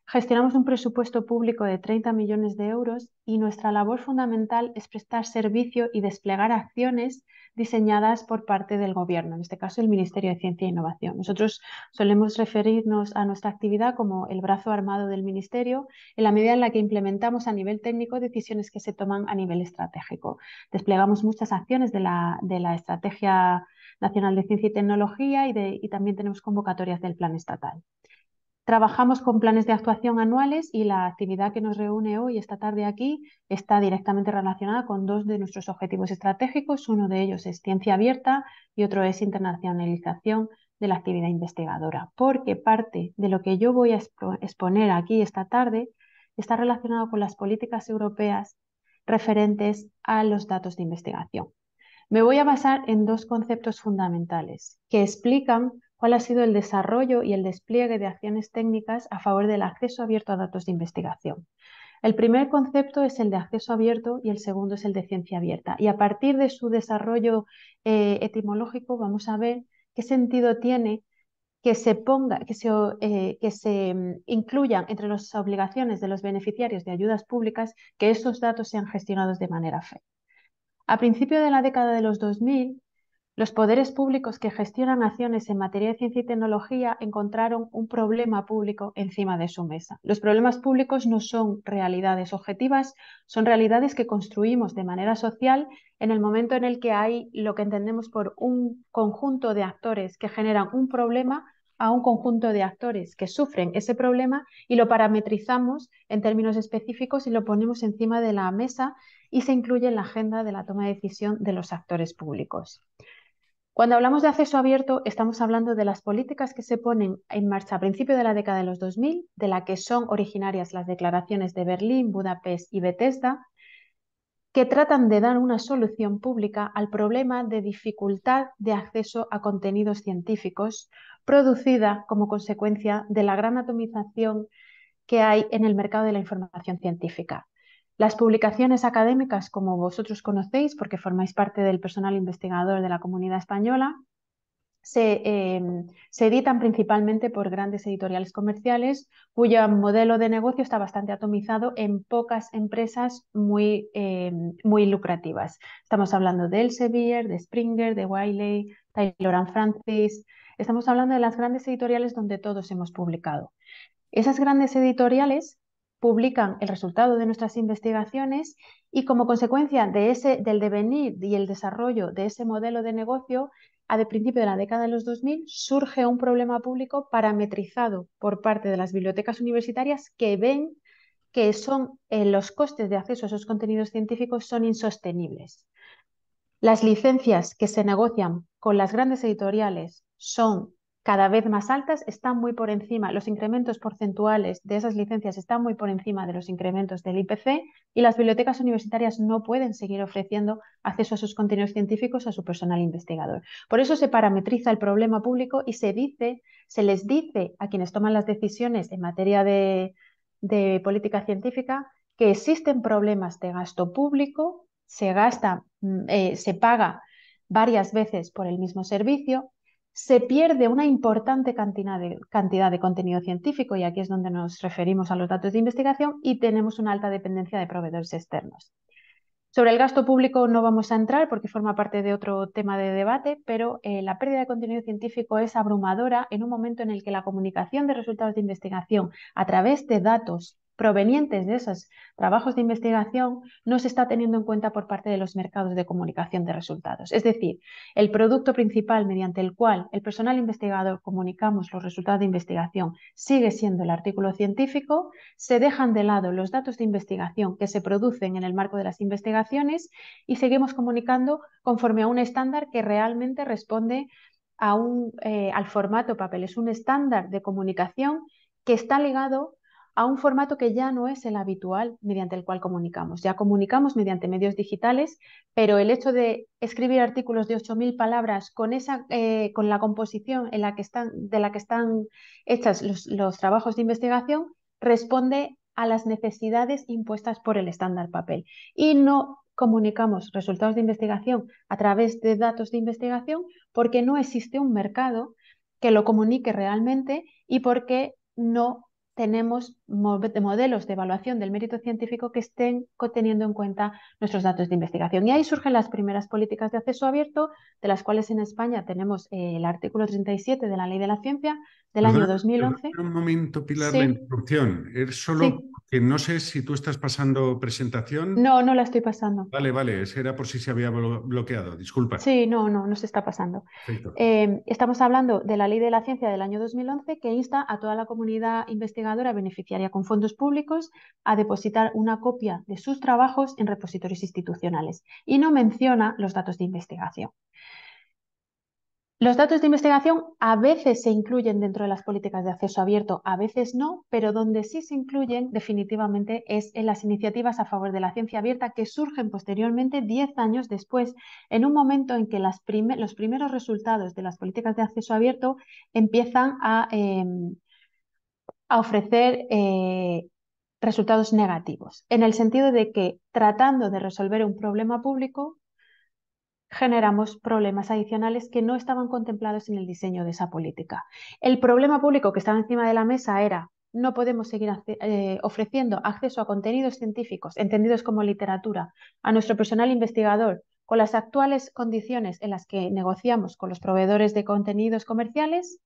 Gestionamos un presupuesto público de 30 millones de euros y nuestra labor fundamental es prestar servicio y desplegar acciones diseñadas por parte del Gobierno, en este caso el Ministerio de Ciencia e Innovación. Nosotros solemos referirnos a nuestra actividad como el brazo armado del Ministerio en la medida en la que implementamos a nivel técnico decisiones que se toman a nivel estratégico. Desplegamos muchas acciones de la, Estrategia Nacional de Ciencia y Tecnología y también tenemos convocatorias del Plan Estatal. Trabajamos con planes de actuación anuales y la actividad que nos reúne hoy, esta tarde aquí, está directamente relacionada con dos de nuestros objetivos estratégicos. Uno de ellos es ciencia abierta y otro es internacionalización de la actividad investigadora, porque parte de lo que yo voy a exponer aquí esta tarde está relacionado con las políticas europeas referentes a los datos de investigación. Me voy a basar en dos conceptos fundamentales que explican cuál ha sido el desarrollo y el despliegue de acciones técnicas a favor del acceso abierto a datos de investigación. El primer concepto es el de acceso abierto y el segundo es el de ciencia abierta. Y a partir de su desarrollo eh, etimológico vamos a ver qué sentido tiene que se ponga, que se, eh, mm, incluyan entre las obligaciones de los beneficiarios de ayudas públicas que esos datos sean gestionados de manera fe. A principio de la década de los 2000, los poderes públicos que gestionan acciones en materia de ciencia y tecnología encontraron un problema público encima de su mesa. Los problemas públicos no son realidades objetivas, son realidades que construimos de manera social en el momento en el que hay lo que entendemos por un conjunto de actores que generan un problema a un conjunto de actores que sufren ese problema y lo parametrizamos en términos específicos y lo ponemos encima de la mesa y se incluye en la agenda de la toma de decisión de los actores públicos. Cuando hablamos de acceso abierto, estamos hablando de las políticas que se ponen en marcha a principios de la década de los 2000, de la que son originarias las declaraciones de Berlín, Budapest y Bethesda, que tratan de dar una solución pública al problema de dificultad de acceso a contenidos científicos producida como consecuencia de la gran atomización que hay en el mercado de la información científica. Las publicaciones académicas, como vosotros conocéis, porque formáis parte del personal investigador de la comunidad española, em, se, editan principalmente por grandes editoriales comerciales cuyo modelo de negocio está bastante atomizado en pocas empresas muy, em, muy lucrativas. Estamos hablando de Elsevier, de Springer, de Wiley, Taylor and Francis. Estamos hablando de las grandes editoriales donde todos hemos publicado. Esas grandes editoriales publican el resultado de nuestras investigaciones y como consecuencia de ese, del devenir y el desarrollo de ese modelo de negocio, a de principio de la década de los 2000 surge un problema público parametrizado por parte de las bibliotecas universitarias que ven que son eh, los costes de acceso a esos contenidos científicos son insostenibles. Las licencias que se negocian con las grandes editoriales son cada vez más altas están muy por encima, los incrementos porcentuales de esas licencias están muy por encima de los incrementos del IPC y las bibliotecas universitarias no pueden seguir ofreciendo acceso a sus contenidos científicos a su personal investigador. Por eso se parametriza el problema público y se dice, se les dice a quienes toman las decisiones en materia de, política científica que existen problemas de gasto público, se gasta, mm, eh, se paga varias veces por el mismo servicio, se pierde una importante cantidad de, cantidad de contenido científico, y aquí es donde nos referimos a los datos de investigación, y tenemos una alta dependencia de proveedores externos. Sobre el gasto público no vamos a entrar porque forma parte de otro tema de debate, pero eh, la pérdida de contenido científico es abrumadora en un momento en el que la comunicación de resultados de investigación a través de datos provenientes de esos trabajos de investigación no se está teniendo en cuenta por parte de los mercados de comunicación de resultados. Es decir, el producto principal mediante el cual el personal investigador comunicamos los resultados de investigación sigue siendo el artículo científico, se dejan de lado los datos de investigación que se producen en el marco de las investigaciones y seguimos comunicando conforme a un estándar que realmente responde a un, eh, al formato papel. Es un estándar de comunicación que está ligado a un formato que ya no es el habitual mediante el cual comunicamos. Ya comunicamos mediante medios digitales, pero el hecho de escribir artículos de 8.000 palabras con, esa, eh, con la composición en la que están, de la que están hechas los trabajos de investigación responde a las necesidades impuestas por el estándar papel. Y no comunicamos resultados de investigación a través de datos de investigación porque no existe un mercado que lo comunique realmente y porque no tenemos modelos de evaluación del mérito científico que estén teniendo en cuenta nuestros datos de investigación. Y ahí surgen las primeras políticas de acceso abierto, de las cuales en España tenemos eh, el artículo 37 de la Ley de la Ciencia del año 2011. Un momento, Pilar, la introducción. Es solo que no sé si tú estás pasando presentación. No, no la estoy pasando. Vale, vale, era por si se había bloqueado, disculpa. Sí, no, no, no se está pasando. Eh, estamos hablando de la Ley de la Ciencia del año 2011 que insta a toda la comunidad investigadora investigadora beneficiaria con fondos públicos a depositar una copia de sus trabajos en repositorios institucionales y no menciona los datos de investigación. Los datos de investigación a veces se incluyen dentro de las políticas de acceso abierto, a veces no, pero donde sí se incluyen definitivamente es en las iniciativas a favor de la ciencia abierta que surgen posteriormente 10 años después, en un momento en que los primeros resultados de las políticas de acceso abierto empiezan a, em, a ofrecer eh, resultados negativos, en el sentido de que tratando de resolver un problema público, generamos problemas adicionales que no estaban contemplados en el diseño de esa política. El problema público que estaba encima de la mesa era no podemos seguir eh, ofreciendo acceso a contenidos científicos, entendidos como literatura, a nuestro personal investigador con las actuales condiciones en las que negociamos con los proveedores de contenidos comerciales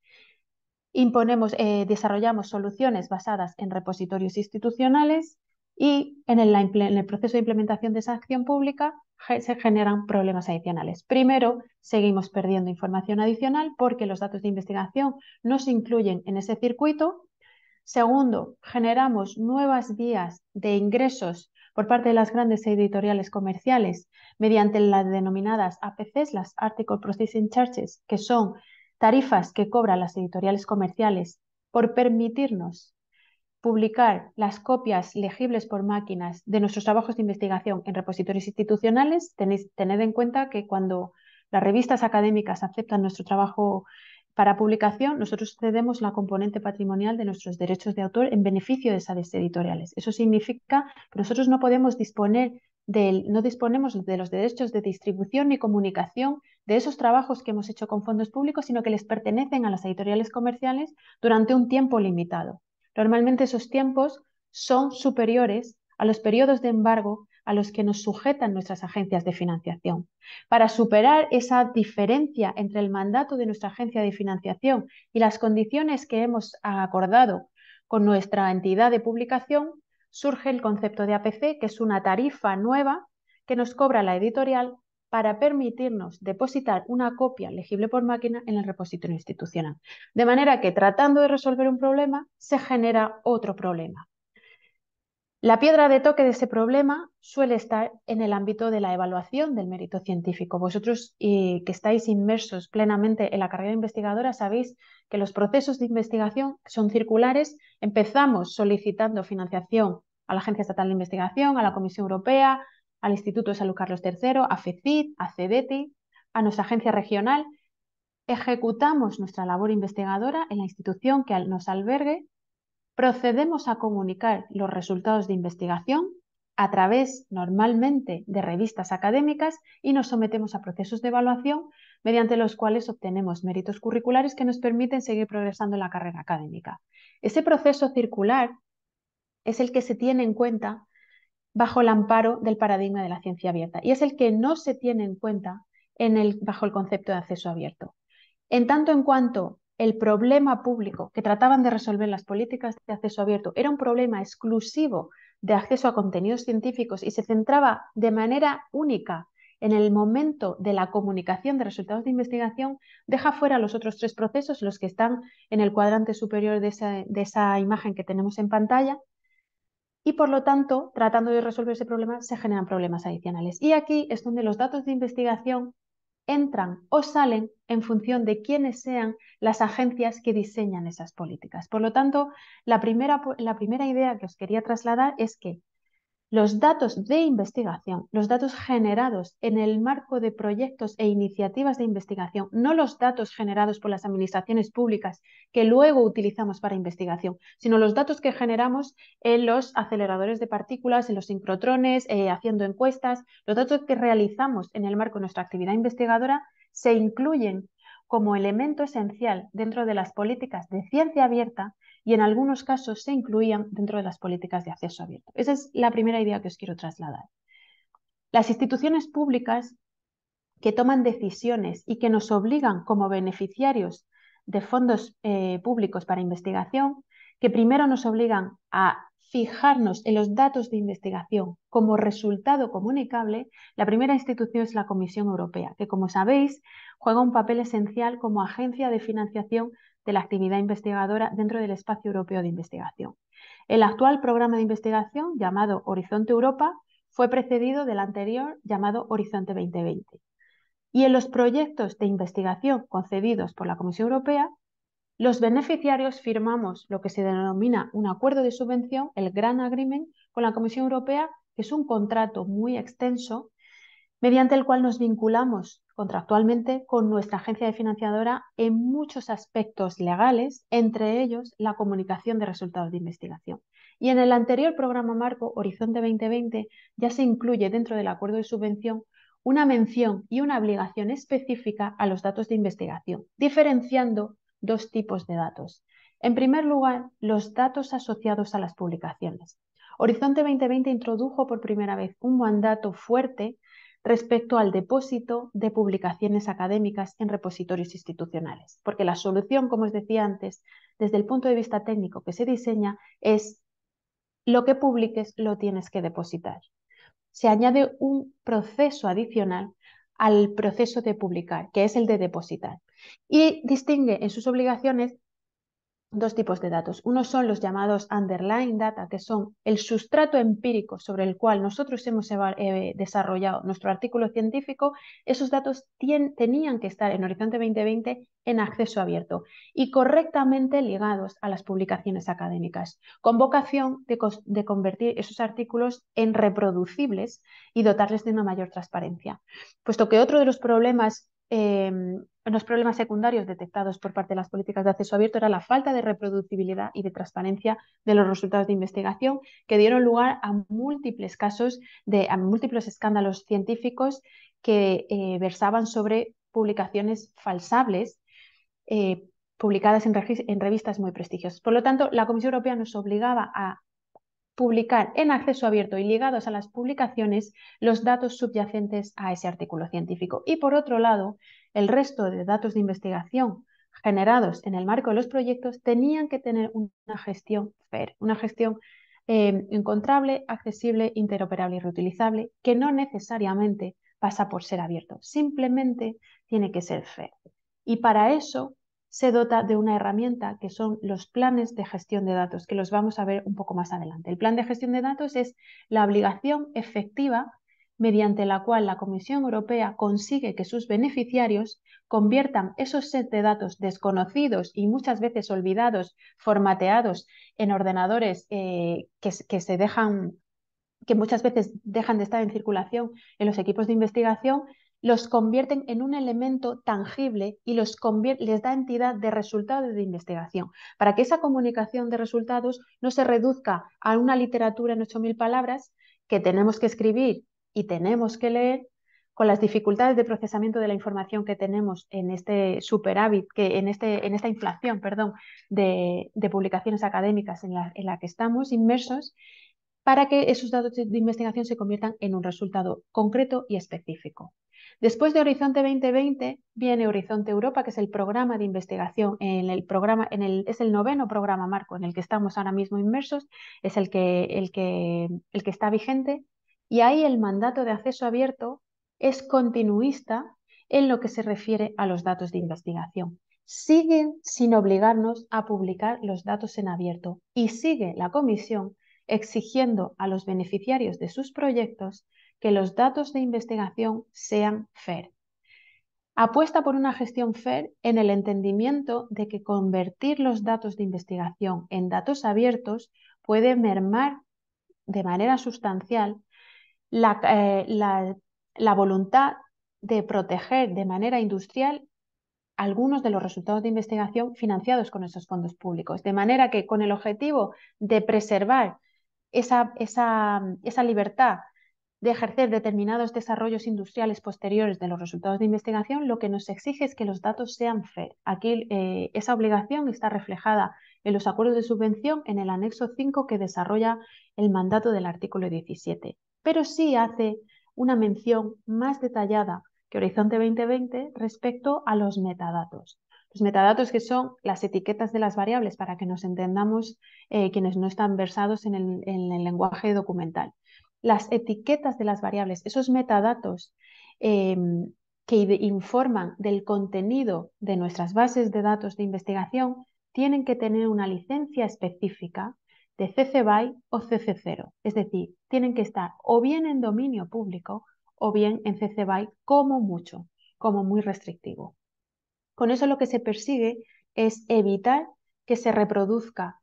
Imponemos, eh, desarrollamos soluciones basadas en repositorios institucionales y en el, en el, proceso de implementación de esa acción pública se generan problemas adicionales. Primero, seguimos perdiendo información adicional porque los datos de investigación no se incluyen en ese circuito. Segundo, generamos nuevas vías de ingresos por parte de las grandes editoriales comerciales mediante las denominadas APCs, las Article Processing Charges, que son tarifas que cobran las editoriales comerciales por permitirnos publicar las copias legibles por máquinas de nuestros trabajos de investigación en repositorios institucionales, tened en cuenta que cuando las revistas académicas aceptan nuestro trabajo para publicación, nosotros cedemos la componente patrimonial de nuestros derechos de autor en beneficio de esas editoriales. Eso significa que nosotros no podemos disponer no disponemos de los derechos de distribución ni comunicación de esos trabajos que hemos hecho con fondos públicos, sino que les pertenecen a las editoriales comerciales durante un tiempo limitado. Normalmente esos tiempos son superiores a los periodos de embargo a los que nos sujetan nuestras agencias de financiación. Para superar esa diferencia entre el mandato de nuestra agencia de financiación y las condiciones que hemos acordado con nuestra entidad de publicación, surge el concepto de APC, que es una tarifa nueva que nos cobra la editorial para permitirnos depositar una copia legible por máquina en el repositorio institucional. De manera que tratando de resolver un problema, se genera otro problema. La piedra de toque de ese problema suele estar en el ámbito de la evaluación del mérito científico. Vosotros eh, que estáis inmersos plenamente en la carrera investigadora sabéis que los procesos de investigación son circulares. Empezamos solicitando financiación a la Agencia Estatal de Investigación, a la Comisión Europea, al Instituto de Salud Carlos III, a FECID, a CEDETI, a nuestra agencia regional. Ejecutamos nuestra labor investigadora en la institución que nos albergue procedemos a comunicar los resultados de investigación a través normalmente de revistas académicas y nos sometemos a procesos de evaluación mediante los cuales obtenemos méritos curriculares que nos permiten seguir progresando en la carrera académica. Ese proceso circular es el que se tiene en cuenta bajo el amparo del paradigma de la ciencia abierta y es el que no se tiene en cuenta bajo el concepto de acceso abierto. En tanto en cuanto el problema público que trataban de resolver las políticas de acceso abierto era un problema exclusivo de acceso a contenidos científicos y se centraba de manera única en el momento de la comunicación de resultados de investigación, deja fuera los otros tres procesos, los que están en el cuadrante superior de esa, imagen que tenemos en pantalla, y por lo tanto, tratando de resolver ese problema, se generan problemas adicionales. Y aquí es donde los datos de investigación entran o salen en función de quiénes sean las agencias que diseñan esas políticas. Por lo tanto, la primera, la primera idea que os quería trasladar es que los datos de investigación, los datos generados en el marco de proyectos e iniciativas de investigación, no los datos generados por las administraciones públicas que luego utilizamos para investigación, sino los datos que generamos en los aceleradores de partículas, en los sincrotrones, eh, haciendo encuestas, los datos que realizamos en el marco de nuestra actividad investigadora se incluyen como elemento esencial dentro de las políticas de ciencia abierta y en algunos casos se incluían dentro de las políticas de acceso abierto. Esa es la primera idea que os quiero trasladar. Las instituciones públicas que toman decisiones y que nos obligan como beneficiarios de fondos eh, públicos para investigación, que primero nos obligan a fijarnos en los datos de investigación como resultado comunicable, la primera institución es la Comisión Europea, que como sabéis juega un papel esencial como agencia de financiación de la actividad investigadora dentro del espacio europeo de investigación. El actual programa de investigación, llamado Horizonte Europa, fue precedido del anterior, llamado Horizonte 2020. Y en los proyectos de investigación concedidos por la Comisión Europea, los beneficiarios firmamos lo que se denomina un acuerdo de subvención, el Gran Agreement, con la Comisión Europea, que es un contrato muy extenso mediante el cual nos vinculamos contractualmente con nuestra agencia de financiadora en muchos aspectos legales, entre ellos la comunicación de resultados de investigación. Y en el anterior programa marco, Horizonte 2020, ya se incluye dentro del acuerdo de subvención una mención y una obligación específica a los datos de investigación, diferenciando dos tipos de datos. En primer lugar, los datos asociados a las publicaciones. Horizonte 2020 introdujo por primera vez un mandato fuerte respecto al depósito de publicaciones académicas en repositorios institucionales. Porque la solución, como os decía antes, desde el punto de vista técnico que se diseña, es lo que publiques lo tienes que depositar. Se añade un proceso adicional al proceso de publicar, que es el de depositar, y distingue en sus obligaciones dos tipos de datos. Uno son los llamados underline data, que son el sustrato empírico sobre el cual nosotros hemos eh, desarrollado nuestro artículo científico. Esos datos tenían que estar en Horizonte 2020 en acceso abierto y correctamente ligados a las publicaciones académicas, con vocación de, de convertir esos artículos en reproducibles y dotarles de una mayor transparencia. Puesto que otro de los problemas Em, unos los problemas secundarios detectados por parte de las políticas de acceso abierto era la falta de reproducibilidad y de transparencia de los resultados de investigación que dieron lugar a múltiples casos, de, a múltiples escándalos científicos que eh, versaban sobre publicaciones falsables eh, publicadas en revistas muy prestigiosas. Por lo tanto, la Comisión Europea nos obligaba a publicar en acceso abierto y ligados a las publicaciones los datos subyacentes a ese artículo científico. Y por otro lado, el resto de datos de investigación generados en el marco de los proyectos tenían que tener una gestión fair, una gestión eh, encontrable, accesible, interoperable y reutilizable, que no necesariamente pasa por ser abierto, simplemente tiene que ser fair. Y para eso se dota de una herramienta que son los planes de gestión de datos, que los vamos a ver un poco más adelante. El plan de gestión de datos es la obligación efectiva mediante la cual la Comisión Europea consigue que sus beneficiarios conviertan esos sets de datos desconocidos y muchas veces olvidados, formateados en ordenadores eh, que se dejan que muchas veces dejan de estar en circulación en los equipos de investigación los convierten en un elemento tangible y los les da entidad de resultados de investigación, para que esa comunicación de resultados no se reduzca a una literatura en 8.000 palabras que tenemos que escribir y tenemos que leer con las dificultades de procesamiento de la información que tenemos en este superávit, que en, este, en esta inflación perdón, de, publicaciones académicas en la, en la que estamos inmersos, para que esos datos de investigación se conviertan en un resultado concreto y específico. Después de Horizonte 2020 viene Horizonte Europa, que es el programa de investigación, en el programa, es el noveno programa marco en el que estamos ahora mismo inmersos, es el que, el que está vigente, y ahí el mandato de acceso abierto es continuista en lo que se refiere a los datos de investigación. Siguen sin obligarnos a publicar los datos en abierto y sigue la Comisión exigiendo a los beneficiarios de sus proyectos que los datos de investigación sean FAIR. Apuesta por una gestión FAIR en el entendimiento de que convertir los datos de investigación en datos abiertos puede mermar de manera sustancial la, eh, la voluntad de proteger de manera industrial algunos de los resultados de investigación financiados con esos fondos públicos. De manera que con el objetivo de preservar esa, esa, libertad de ejercer determinados desarrollos industriales posteriores de los resultados de investigación, lo que nos exige es que los datos sean fe Aquí eh, esa obligación está reflejada en los acuerdos de subvención en el anexo 5 que desarrolla el mandato del artículo 17, pero sí hace una mención más detallada que Horizonte 2020 respecto a los metadatos. Los metadatos que son las etiquetas de las variables para que nos entendamos eh, quienes no están versados en el, lenguaje documental. Las etiquetas de las variables, esos metadatos em, que informan del contenido de nuestras bases de datos de investigación, tienen que tener una licencia específica de CC BY o CC0, es decir, tienen que estar o bien en dominio público o bien en CC BY como mucho, como muy restrictivo. Con eso lo que se persigue es evitar que se reproduzca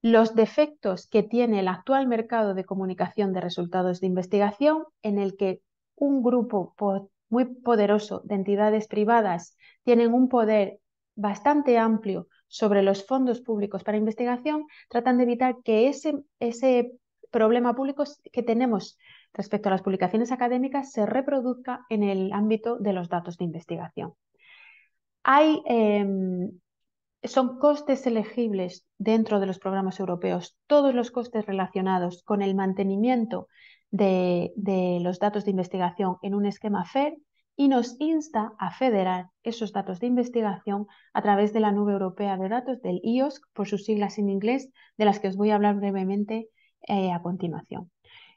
los defectos que tiene el actual mercado de comunicación de resultados de investigación en el que un grupo muy poderoso de entidades privadas tienen un poder bastante amplio sobre los fondos públicos para investigación, tratan de evitar que ese, ese problema público que tenemos respecto a las publicaciones académicas se reproduzca en el ámbito de los datos de investigación. Hay, em, son costes elegibles dentro de los programas europeos. Todos los costes relacionados con el mantenimiento de, los datos de investigación en un esquema FER y nos insta a federar esos datos de investigación a través de la nube europea de datos del IOSC, por sus siglas en inglés, de las que os voy a hablar brevemente eh, a continuación.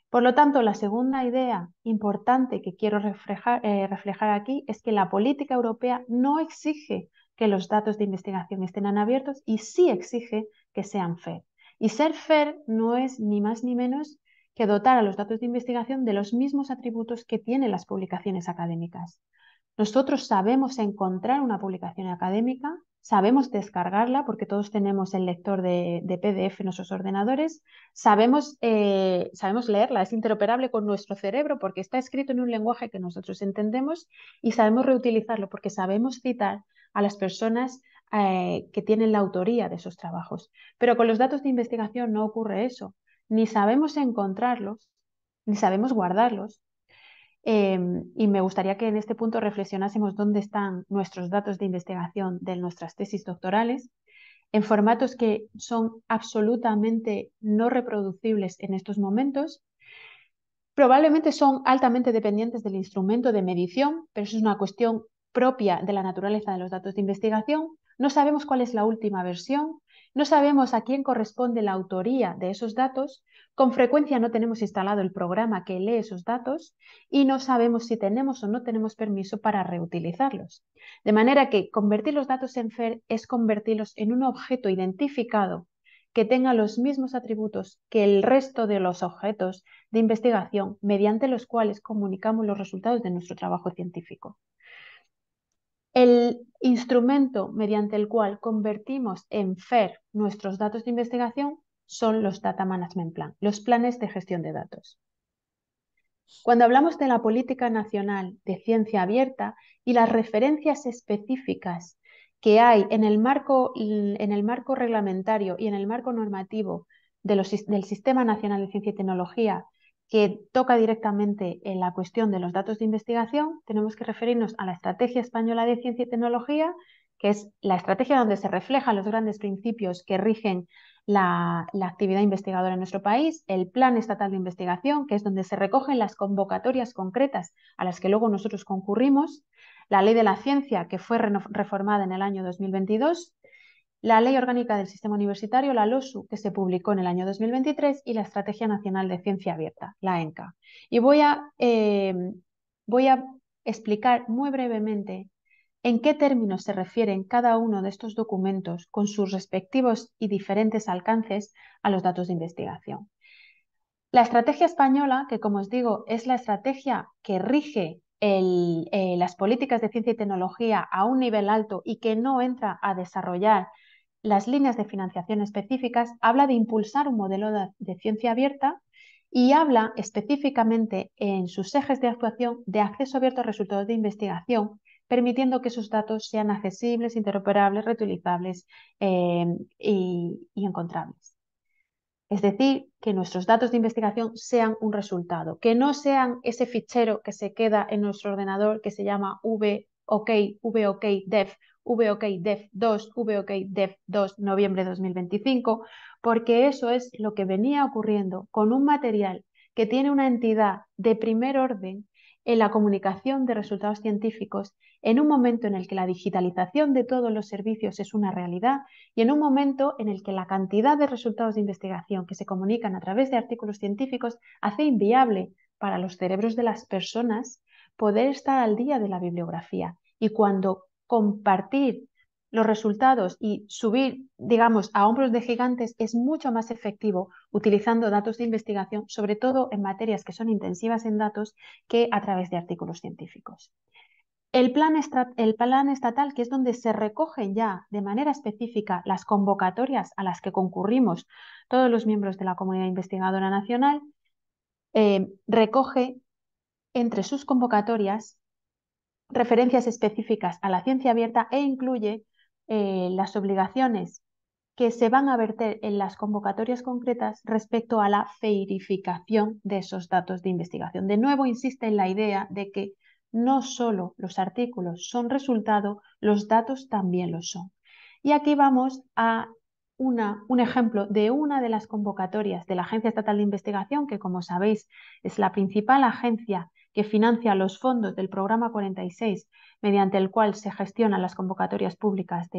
Por lo tanto, la segunda idea importante que quiero eh, reflejar, aquí es que la política europea no exige que los datos de investigación estén abiertos y sí exige que sean fair. Y ser fair no es ni más ni menos que dotar a los datos de investigación de los mismos atributos que tienen las publicaciones académicas. Nosotros sabemos encontrar una publicación académica sabemos descargarla porque todos tenemos el lector de, PDF en nuestros ordenadores, sabemos, eh, sabemos leerla, es interoperable con nuestro cerebro porque está escrito en un lenguaje que nosotros entendemos y sabemos reutilizarlo porque sabemos citar a las personas eh, que tienen la autoría de esos trabajos. Pero con los datos de investigación no ocurre eso, ni sabemos encontrarlos, ni sabemos guardarlos, Em, y me gustaría que en este punto reflexionásemos dónde están nuestros datos de investigación de nuestras tesis doctorales, en formatos que son absolutamente no reproducibles en estos momentos. Probablemente son altamente dependientes del instrumento de medición, pero eso es una cuestión propia de la naturaleza de los datos de investigación. No sabemos cuál es la última versión, no sabemos a quién corresponde la autoría de esos datos, con frecuencia no tenemos instalado el programa que lee esos datos y no sabemos si tenemos o no tenemos permiso para reutilizarlos. De manera que convertir los datos en FER es convertirlos en un objeto identificado que tenga los mismos atributos que el resto de los objetos de investigación mediante los cuales comunicamos los resultados de nuestro trabajo científico. El instrumento mediante el cual convertimos en FER nuestros datos de investigación son los Data Management Plan, los planes de gestión de datos. Cuando hablamos de la Política Nacional de Ciencia Abierta y las referencias específicas que hay en el marco, en el marco reglamentario y en el marco normativo del Sistema Nacional de Ciencia y Tecnología que toca directamente en la cuestión de los datos de investigación, tenemos que referirnos a la Estrategia Española de Ciencia y Tecnología, que es la estrategia donde se reflejan los grandes principios que rigen la, la, actividad investigadora en nuestro país, el Plan Estatal de Investigación, que es donde se recogen las convocatorias concretas a las que luego nosotros concurrimos, la Ley de la Ciencia, que fue reformada en el año 2022, la Ley Orgánica del Sistema Universitario, la LOSU, que se publicó en el año 2023, y la Estrategia Nacional de Ciencia Abierta, la ENCA. Y voy a, eh, voy a explicar muy brevemente en qué términos se refieren cada uno de estos documentos con sus respectivos y diferentes alcances a los datos de investigación. La estrategia española, que como os digo es la estrategia que rige eh, las políticas de ciencia y tecnología a un nivel alto y que no entra a desarrollar las líneas de financiación específicas, habla de impulsar un modelo de, ciencia abierta y habla específicamente en sus ejes de actuación de acceso abierto a resultados de investigación, permitiendo que sus datos sean accesibles, interoperables, reutilizables em, y, encontrables. Es decir, que nuestros datos de investigación sean un resultado, que no sean ese fichero que se queda en nuestro ordenador que se llama VOK, ok DEF 2, VOKDEF 2, noviembre 2025, porque eso es lo que venía ocurriendo con un material que tiene una entidad de primer orden en la comunicación de resultados científicos en un momento en el que la digitalización de todos los servicios es una realidad y en un momento en el que la cantidad de resultados de investigación que se comunican a través de artículos científicos hace inviable para los cerebros de las personas poder estar al día de la bibliografía. Y cuando compartir los resultados y subir, digamos, a hombros de gigantes es mucho más efectivo utilizando datos de investigación, sobre todo en materias que son intensivas en datos, que a través de artículos científicos. El plan, el plan estatal, que es donde se recogen ya de manera específica las convocatorias a las que concurrimos todos los miembros de la comunidad investigadora nacional, eh, recoge entre sus convocatorias referencias específicas a la ciencia abierta e incluye eh, las obligaciones que se van a verter en las convocatorias concretas respecto a la feirificación de esos datos de investigación. De nuevo, insiste en la idea de que no solo los artículos son resultado, los datos también lo son. Y aquí vamos a un ejemplo de una de las convocatorias de la Agencia Estatal de Investigación, que como sabéis es la principal agencia que financia los fondos del programa 46, mediante el cual se gestionan las convocatorias públicas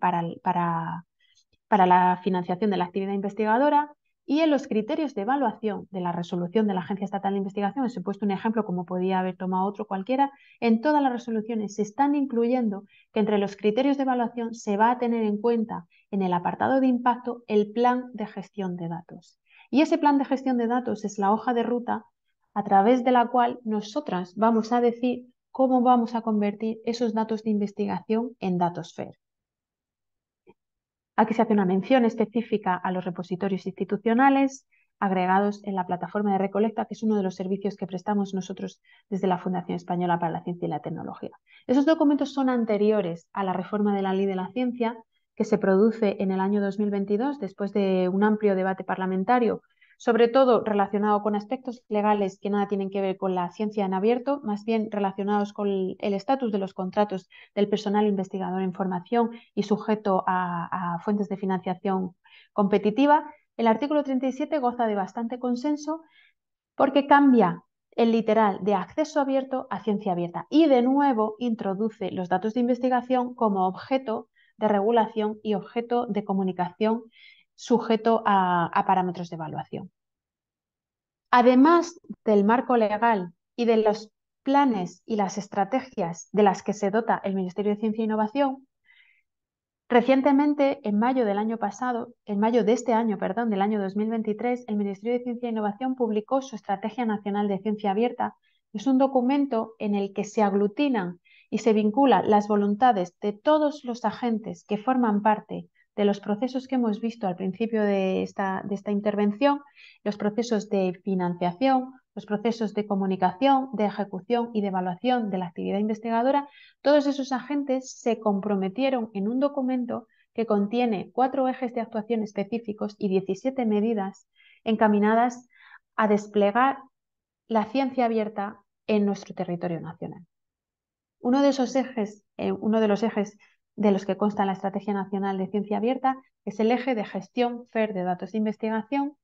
para, para la financiación de la actividad investigadora, y en los criterios de evaluación de la resolución de la Agencia Estatal de Investigación, os he puesto un ejemplo como podía haber tomado otro cualquiera, en todas las resoluciones se están incluyendo que entre los criterios de evaluación se va a tener en cuenta en el apartado de impacto el plan de gestión de datos. Y ese plan de gestión de datos es la hoja de ruta a través de la cual nosotras vamos a decir cómo vamos a convertir esos datos de investigación en datos FAIR. E Aquí se hace una mención específica a los repositorios institucionales agregados en la plataforma de recolecta, que es uno de los servicios que prestamos nosotros desde la Fundación Española para la Ciencia y la Tecnología. Esos documentos son anteriores a la reforma de la Ley de la Ciencia, que se produce en el año 2022, después de un amplio debate parlamentario sobre todo relacionado con aspectos legales que nada tienen que ver con la ciencia en abierto, más bien relacionados con el estatus de los contratos del personal investigador en formación y sujeto a, fuentes de financiación competitiva. El artículo 37 goza de bastante consenso porque cambia el literal de acceso abierto a ciencia abierta y de nuevo introduce los datos de investigación como objeto de regulación y objeto de comunicación sujeto a, parámetros de evaluación. Además del marco legal y de los planes y las estrategias de las que se dota el Ministerio de Ciencia e Innovación, Recientemente, en mayo del año pasado, en mayo de este año, perdón, del año 2023, el Ministerio de Ciencia e Innovación publicó su Estrategia Nacional de Ciencia Abierta. Es un documento en el que se aglutinan y se vinculan las voluntades de todos los agentes que forman parte de los procesos que hemos visto al principio de esta, intervención, los procesos de financiación, los procesos de comunicación, de ejecución y de evaluación de la actividad investigadora, todos esos agentes se comprometieron en un documento que contiene cuatro ejes de actuación específicos y 17 medidas encaminadas a desplegar la ciencia abierta en nuestro territorio nacional. Uno de esos ejes, eh, uno de los ejes de los que consta la Estrategia Nacional de Ciencia Abierta, es el eje de gestión FER de datos de investigación,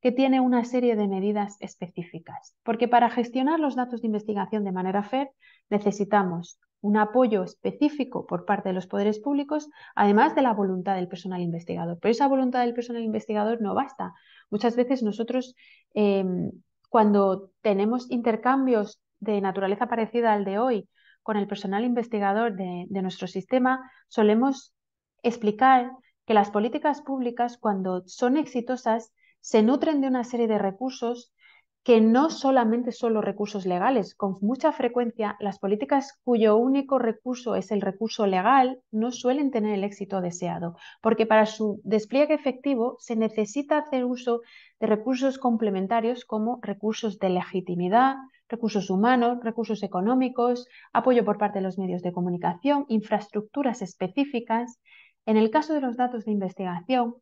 que tiene una serie de medidas específicas. Porque para gestionar los datos de investigación de manera FER necesitamos un apoyo específico por parte de los poderes públicos, además de la voluntad del personal investigador. Pero esa voluntad del personal investigador no basta. Muchas veces nosotros, em, cuando tenemos intercambios de naturaleza parecida al de hoy con el personal investigador de, nuestro sistema, solemos explicar que las políticas públicas, cuando son exitosas, se nutren de una serie de recursos que no solamente son los recursos legales. Con mucha frecuencia, las políticas cuyo único recurso es el recurso legal no suelen tener el éxito deseado, porque para su despliegue efectivo se necesita hacer uso de recursos complementarios como recursos de legitimidad, recursos humanos, recursos económicos, apoyo por parte de los medios de comunicación, infraestructuras específicas. En el caso de los datos de investigación,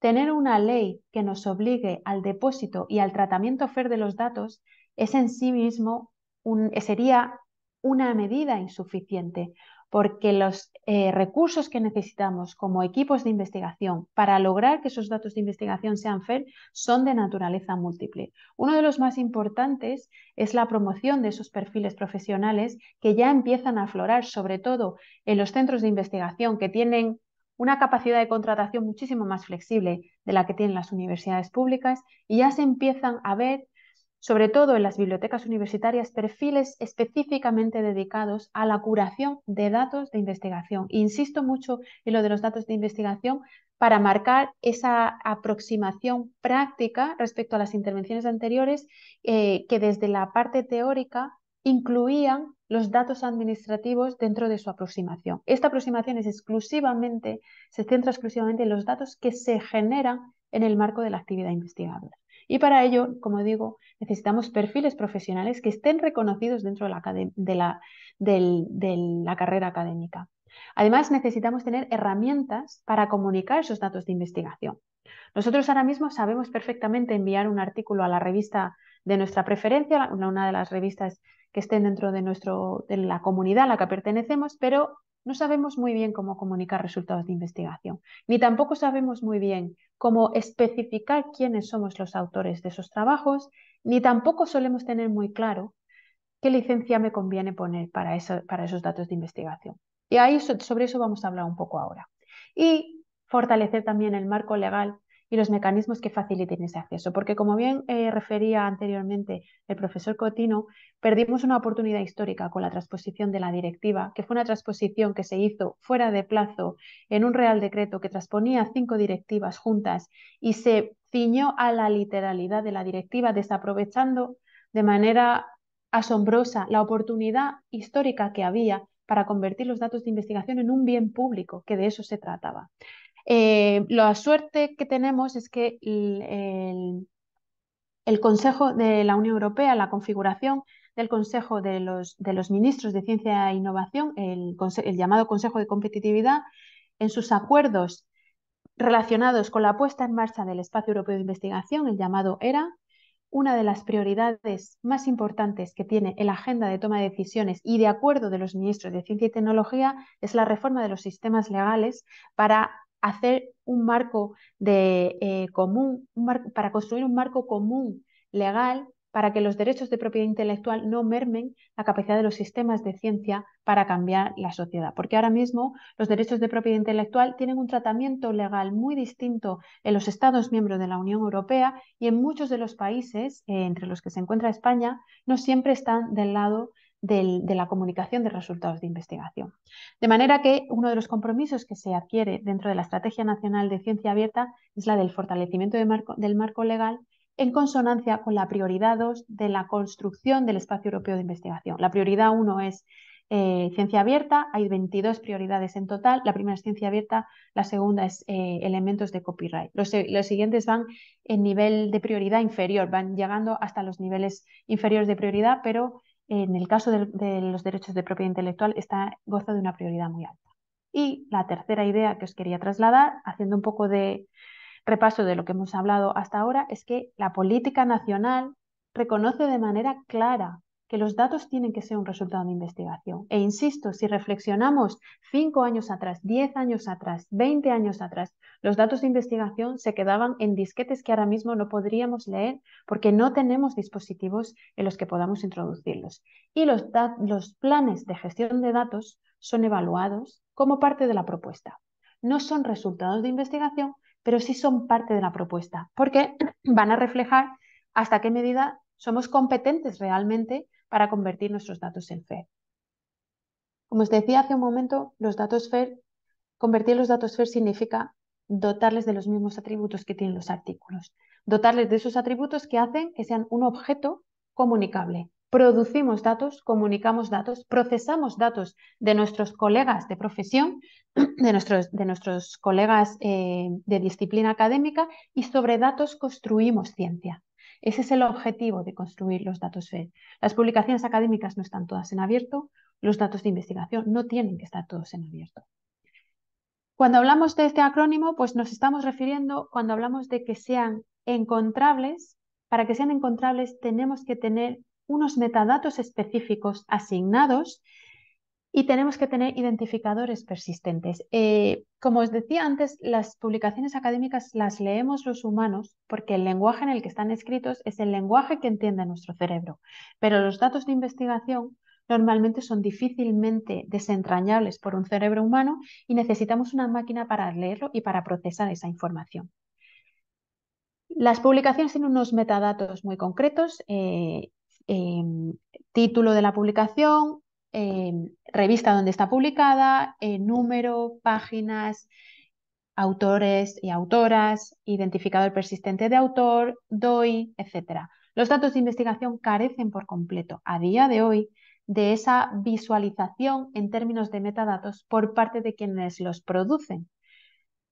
tener una ley que nos obligue al depósito y al tratamiento fair de los datos es en sí mismo sería una medida insuficiente, porque los eh, recursos que necesitamos como equipos de investigación para lograr que esos datos de investigación sean FER son de naturaleza múltiple. Uno de los más importantes es la promoción de esos perfiles profesionales que ya empiezan a aflorar, sobre todo en los centros de investigación que tienen una capacidad de contratación muchísimo más flexible de la que tienen las universidades públicas y ya se empiezan a ver sobre todo en las bibliotecas universitarias, perfiles específicamente dedicados a la curación de datos de investigación. Insisto mucho en lo de los datos de investigación para marcar esa aproximación práctica respecto a las intervenciones anteriores eh, que desde la parte teórica incluían los datos administrativos dentro de su aproximación. Esta aproximación es exclusivamente, se centra exclusivamente en los datos que se generan en el marco de la actividad investigadora. Y para ello, como digo, necesitamos perfiles profesionales que estén reconocidos dentro de la, carrera académica. Además, necesitamos tener herramientas para comunicar esos datos de investigación. Nosotros ahora mismo sabemos perfectamente enviar un artículo a la revista de nuestra preferencia, una de las revistas que estén dentro de, nuestro, de la comunidad a la que pertenecemos, pero no sabemos muy bien cómo comunicar resultados de investigación, ni tampoco sabemos muy bien cómo especificar quiénes somos los autores de esos trabajos, ni tampoco solemos tener muy claro qué licencia me conviene poner para, esos datos de investigación. Y ahí sobre eso vamos a hablar un poco ahora. Y fortalecer también el marco legal y los mecanismos que faciliten ese acceso. Porque como bien eh, refería anteriormente el profesor Cotino, perdimos una oportunidad histórica con la transposición de la directiva, que fue una transposición que se hizo fuera de plazo en un Real Decreto que transponía cinco directivas juntas y se ciñó a la literalidad de la directiva, desaprovechando de manera asombrosa la oportunidad histórica que había para convertir los datos de investigación en un bien público, que de eso se trataba. Eh, la suerte que tenemos es que el, Consejo de la Unión Europea, la configuración del Consejo de los, Ministros de Ciencia e Innovación, el, llamado Consejo de Competitividad, en sus acuerdos relacionados con la puesta en marcha del Espacio Europeo de Investigación, el llamado ERA, una de las prioridades más importantes que tiene en la agenda de toma de decisiones y de acuerdo de los ministros de Ciencia y Tecnología es la reforma de los sistemas legales para hacer un marco de, eh, común, para construir un marco común legal para que los derechos de propiedad intelectual no mermen la capacidad de los sistemas de ciencia para cambiar la sociedad. Porque ahora mismo los derechos de propiedad intelectual tienen un tratamiento legal muy distinto en los Estados miembros de la Unión Europea y en muchos de los países, eh, entre los que se encuentra España, no siempre están del lado de la comunicación de resultados de investigación. De manera que uno de los compromisos que se adquiere dentro de la Estrategia Nacional de Ciencia Abierta es la del fortalecimiento del marco legal en consonancia con la prioridad 2 de la construcción del espacio europeo de investigación. La prioridad 1 es eh, ciencia abierta, hay 22 prioridades en total. La primera es ciencia abierta, la segunda es eh, elementos de copyright. Los, los, siguientes van en nivel de prioridad inferior, van llegando hasta los niveles inferiores de prioridad, pero en el caso de, los derechos de propiedad intelectual, está, goza de una prioridad muy alta. Y la tercera idea que os quería trasladar, haciendo un poco de repaso de lo que hemos hablado hasta ahora, es que la política nacional reconoce de manera clara que los datos tienen que ser un resultado de investigación. E insisto, si reflexionamos cinco años atrás, diez años atrás, veinte años atrás, los datos de investigación se quedaban en disquetes que ahora mismo no podríamos leer porque no tenemos dispositivos en los que podamos introducirlos. Y los, los planes de gestión de datos son evaluados como parte de la propuesta. No son resultados de investigación, pero sí son parte de la propuesta, porque van a reflejar hasta qué medida somos competentes realmente para convertir nuestros datos en fe. Como os decía hace un momento, los datos e convertir los datos FER significa dotarles de los mismos atributos que tienen los artículos, dotarles de esos atributos que hacen que sean un objeto comunicable. Producimos datos, comunicamos datos, procesamos datos de nuestros colegas de profesión, de nuestros, de nuestros colegas eh, de disciplina académica y sobre datos construimos ciencia. Ese es el objetivo de construir los datos FED. Las publicaciones académicas no están todas en abierto, los datos de investigación no tienen que estar todos en abierto. Cuando hablamos de este acrónimo, pues nos estamos refiriendo cuando hablamos de que sean encontrables. Para que sean encontrables tenemos que tener unos metadatos específicos asignados y tenemos que tener identificadores persistentes. Eh, como os decía antes, las publicaciones académicas las leemos los humanos porque el lenguaje en el que están escritos es el lenguaje que entiende nuestro cerebro, pero los datos de investigación normalmente son difícilmente desentrañables por un cerebro humano y necesitamos una máquina para leerlo y para procesar esa información. Las publicaciones tienen unos metadatos muy concretos, eh, em, título de la publicación, revista donde está publicada, número, páginas, autores y autoras, identificador persistente de autor, DOI, etc. Los datos de investigación carecen por completo a día de hoy de esa visualización en términos de metadatos por parte de quienes los producen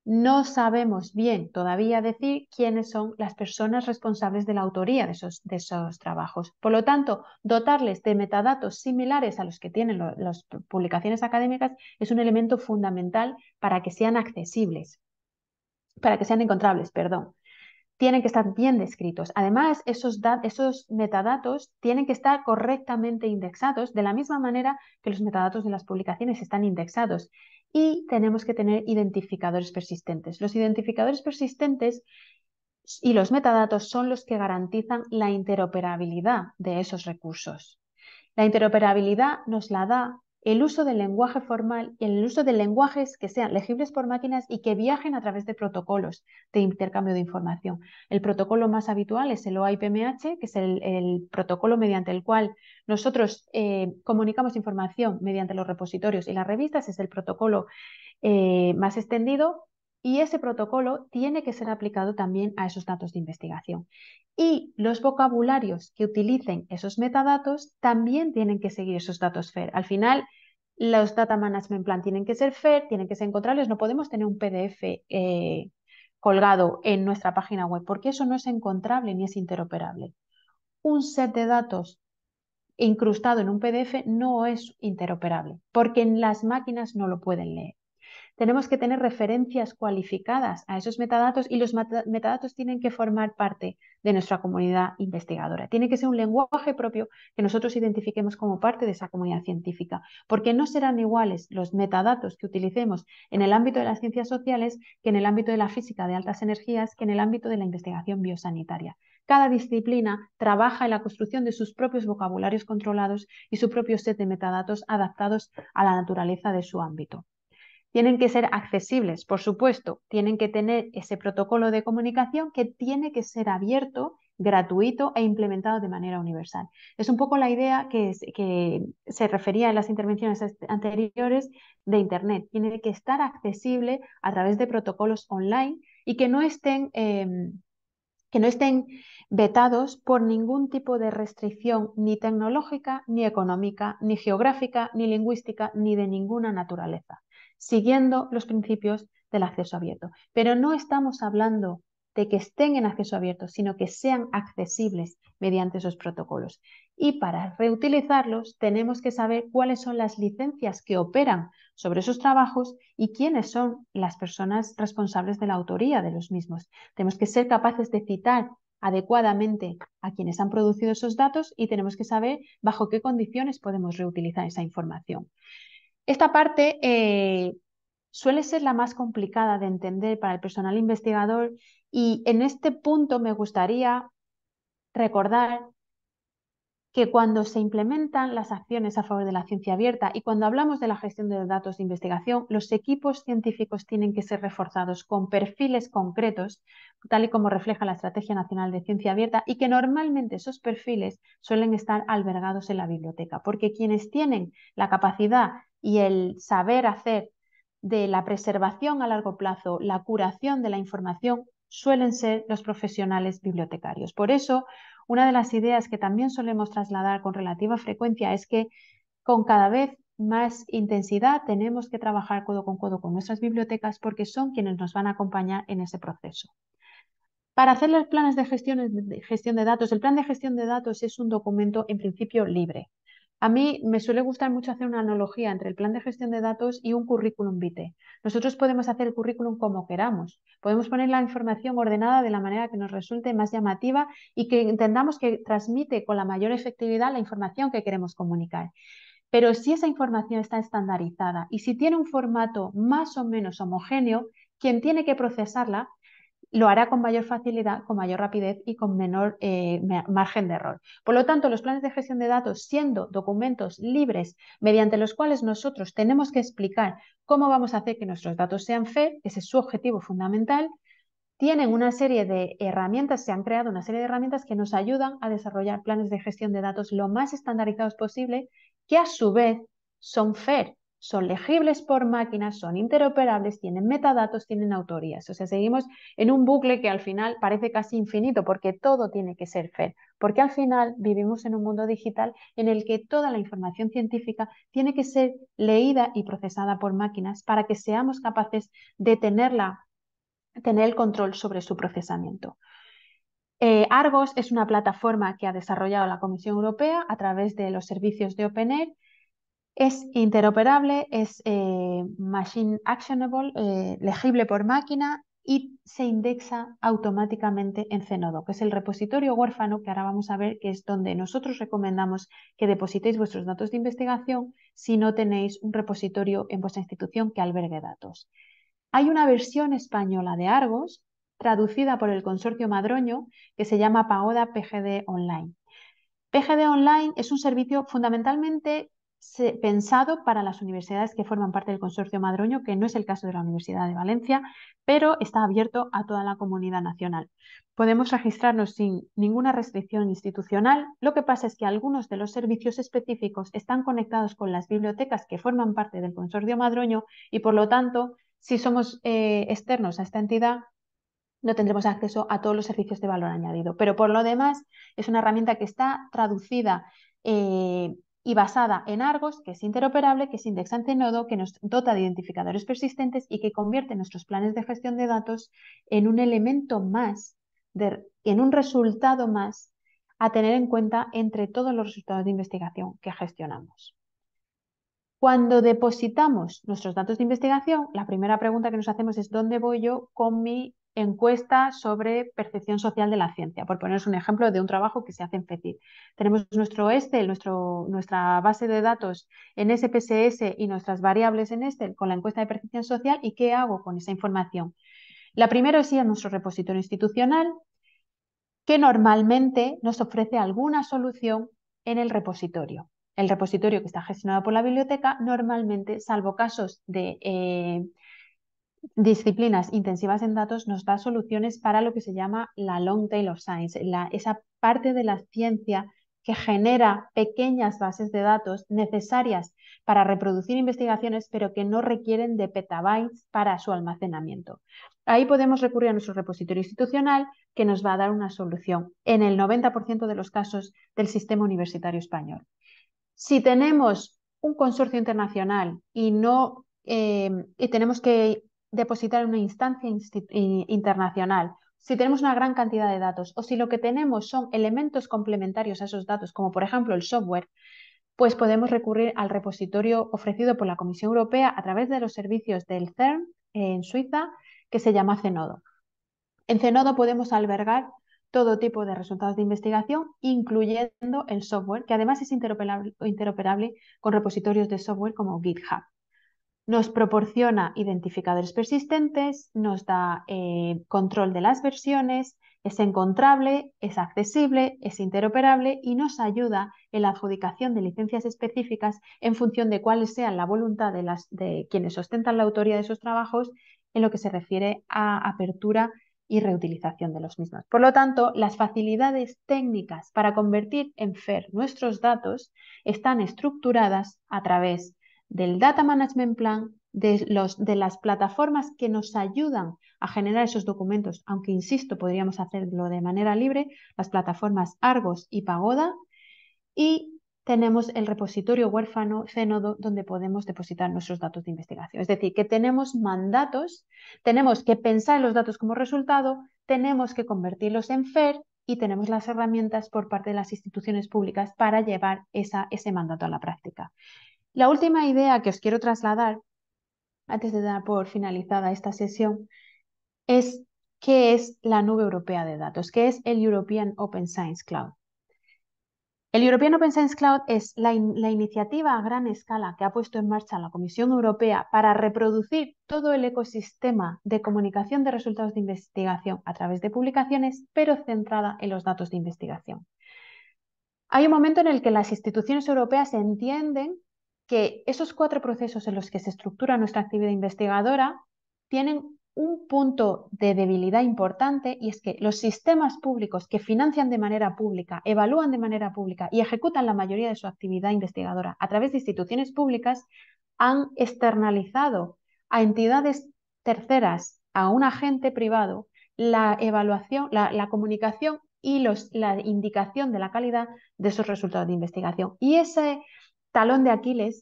no sabemos bien todavía decir quiénes son las personas responsables de la autoría de esos, trabajos. Por lo tanto, dotarles de metadatos similares a los que tienen las publicaciones académicas es un elemento fundamental para que sean accesibles, para que sean encontrables, perdón. Tienen que estar bien descritos. Además, esos metadatos tienen que estar correctamente indexados de la misma manera que los metadatos de las publicaciones están indexados y tenemos que tener identificadores persistentes. Los identificadores persistentes y los metadatos son los que garantizan la interoperabilidad de esos recursos. La interoperabilidad nos la da el uso del lenguaje formal, y el uso de lenguajes que sean legibles por máquinas y que viajen a través de protocolos de intercambio de información. El protocolo más habitual es el OIPMH, que es el, protocolo mediante el cual nosotros eh, comunicamos información mediante los repositorios y las revistas, es el protocolo eh, más extendido, y ese protocolo tiene que ser aplicado también a esos datos de investigación. Y los vocabularios que utilicen esos metadatos también tienen que seguir esos datos FAIR. E Al final, los data management plan tienen que ser FAIR, e tienen que ser encontrables. No podemos tener un PDF eh, colgado en nuestra página web porque eso no es encontrable ni es interoperable. Un set de datos incrustado en un PDF e no es interoperable porque en las máquinas no lo pueden leer tenemos que tener referencias cualificadas a esos metadatos y los metadatos tienen que formar parte de nuestra comunidad investigadora. Tiene que ser un lenguaje propio que nosotros identifiquemos como parte de esa comunidad científica, porque no serán iguales los metadatos que utilicemos en el ámbito de las ciencias sociales que en el ámbito de la física de altas energías, que en el ámbito de la investigación biosanitaria. Cada disciplina trabaja en la construcción de sus propios vocabularios controlados y su propio set de metadatos adaptados a la naturaleza de su ámbito. Tienen que ser accesibles, por supuesto, tienen que tener ese protocolo de comunicación que tiene que ser abierto, gratuito e implementado de manera universal. Es un poco la idea que, se refería en las intervenciones anteriores de Internet. Tiene que estar accesible a través de protocolos online y em, que no estén vetados por ningún tipo de restricción ni tecnológica, ni económica, ni geográfica, ni lingüística, ni de ninguna naturaleza siguiendo los principios del acceso abierto. Pero no estamos hablando de que estén en acceso abierto, sino que sean accesibles mediante esos protocolos. Y para reutilizarlos tenemos que saber cuáles son las licencias que operan sobre esos trabajos y quiénes son las personas responsables de la autoría de los mismos. Tenemos que ser capaces de citar adecuadamente a quienes han producido esos datos y tenemos que saber bajo qué condiciones podemos reutilizar esa información. Esta parte eh, suele ser la más complicada de entender para el personal investigador y en este punto me gustaría recordar que cuando se implementan las acciones a favor de la ciencia abierta y cuando hablamos de la gestión de datos de investigación, los equipos científicos tienen que ser reforzados con perfiles concretos, tal y como refleja la Estrategia Nacional de Ciencia Abierta, y que normalmente esos perfiles suelen estar albergados en la biblioteca, porque quienes tienen la capacidad y el saber hacer de la preservación a largo plazo, la curación de la información, suelen ser los profesionales bibliotecarios. Por eso, una de las ideas que también solemos trasladar con relativa frecuencia es que con cada vez más intensidad tenemos que trabajar codo con codo con nuestras bibliotecas porque son quienes nos van a acompañar en ese proceso. Para hacer los planes de gestión, de gestión de datos, el plan de gestión de datos es un documento en principio libre. A mí me suele gustar mucho hacer una analogía entre el plan de gestión de datos y un currículum vitae. Nosotros podemos hacer el currículum como queramos, podemos poner la información ordenada de la manera que nos resulte más llamativa y que entendamos que transmite con la mayor efectividad la información que queremos comunicar. Pero si esa información está estandarizada y si tiene un formato más o menos homogéneo, quien tiene que procesarla lo hará con mayor facilidad, con mayor rapidez y con menor eh, margen de error. Por lo tanto, los planes de gestión de datos, siendo documentos libres mediante los cuales nosotros tenemos que explicar cómo vamos a hacer que nuestros datos sean FE, ese es su objetivo fundamental, tienen una serie de herramientas, se han creado una serie de herramientas que nos ayudan a desarrollar planes de gestión de datos lo más estandarizados posible, que a su vez son FAIR, son legibles por máquinas, son interoperables, tienen metadatos, tienen autorías. O sea, seguimos en un bucle que al final parece casi infinito porque todo tiene que ser FED, porque al final vivimos en un mundo digital en el que toda la información científica tiene que ser leída y procesada por máquinas para que seamos capaces de tenerla, tener el control sobre su procesamiento. Eh, Argos es una plataforma que ha desarrollado la Comisión Europea a través de los servicios de OpenAIR es interoperable, es eh, machine actionable, eh, legible por máquina y se indexa automáticamente en Zenodo, que es el repositorio huérfano que ahora vamos a ver que es donde nosotros recomendamos que depositéis vuestros datos de investigación si no tenéis un repositorio en vuestra institución que albergue datos. Hay una versión española de Argos traducida por el consorcio madroño que se llama Pagoda PGD Online. PGD Online es un servicio fundamentalmente pensado para las universidades que forman parte del consorcio madroño, que no es el caso de la Universidad de Valencia, pero está abierto a toda la comunidad nacional. Podemos registrarnos sin ninguna restricción institucional. Lo que pasa es que algunos de los servicios específicos están conectados con las bibliotecas que forman parte del consorcio madroño y, por lo tanto, si somos eh, externos a esta entidad, no tendremos acceso a todos los servicios de valor añadido. Pero por lo demás, es una herramienta que está traducida eh, y basada en Argos, que es interoperable, que es indexante nodo, que nos dota de identificadores persistentes y que convierte nuestros planes de gestión de datos en un elemento más, en un resultado más a tener en cuenta entre todos los resultados de investigación que gestionamos. Cuando depositamos nuestros datos de investigación, la primera pregunta que nos hacemos es ¿dónde voy yo con mi encuesta sobre percepción social de la ciencia, por poneros un ejemplo de un trabajo que se hace en FECID. Tenemos nuestro Excel, nuestro, nuestra base de datos en SPSS y nuestras variables en Excel con la encuesta de percepción social y qué hago con esa información. La primera es ir a nuestro repositorio institucional, que normalmente nos ofrece alguna solución en el repositorio. El repositorio que está gestionado por la biblioteca normalmente, salvo casos de... Eh, disciplinas intensivas en datos nos da soluciones para lo que se llama la long tail of science, esa parte de la ciencia que genera pequeñas bases de datos necesarias para reproducir investigaciones, pero que no requieren de petabytes para su almacenamiento. Ahí podemos recurrir a nuestro repositorio institucional que nos va a dar una solución en el 90% de los casos del sistema universitario español. Si tenemos un consorcio internacional y no eh, y tenemos que depositar en una instancia internacional, si tenemos una gran cantidad de datos o si lo que tenemos son elementos complementarios a esos datos, como por ejemplo el software, pues podemos recurrir al repositorio ofrecido por la Comisión Europea a través de los servicios del CERN eh, en Suiza, que se llama Cenodo. En Cenodo podemos albergar todo tipo de resultados de investigación, incluyendo el software, que además es interoperable con repositorios de software como GitHub nos proporciona identificadores persistentes, nos da eh, control de las versiones, es encontrable, es accesible, es interoperable y nos ayuda en la adjudicación de licencias específicas en función de cuál sea la voluntad de, las, de quienes ostentan la autoría de sus trabajos en lo que se refiere a apertura y reutilización de los mismos. Por lo tanto, las facilidades técnicas para convertir en FER nuestros datos están estructuradas a través de del Data Management Plan, de, los, de las plataformas que nos ayudan a generar esos documentos, aunque insisto, podríamos hacerlo de manera libre, las plataformas Argos y Pagoda, y tenemos el repositorio huérfano cénodo donde podemos depositar nuestros datos de investigación. Es decir, que tenemos mandatos, tenemos que pensar en los datos como resultado, tenemos que convertirlos en FER y tenemos las herramientas por parte de las instituciones públicas para llevar ese mandato a la práctica. La última idea que os quiero trasladar, antes de dar por finalizada esta sesión, es qué es la nube europea de datos, qué es el European Open Science Cloud. El European Open Science Cloud es la, iniciativa a gran escala que ha puesto en marcha la Comisión Europea para reproducir todo el ecosistema de comunicación de resultados de investigación a través de publicaciones, pero centrada en los datos de investigación. Hay un momento en el que las instituciones europeas entienden que esos cuatro procesos en los que se estructura nuestra actividad investigadora tienen un punto de debilidad importante y es que los sistemas públicos que financian de manera pública, evalúan de manera pública y ejecutan la mayoría de su actividad investigadora a través de instituciones públicas han externalizado a entidades terceras, a un agente privado, la evaluación, la, comunicación y los, la indicación de la calidad de sus resultados de investigación. Y ese, talón de Aquiles,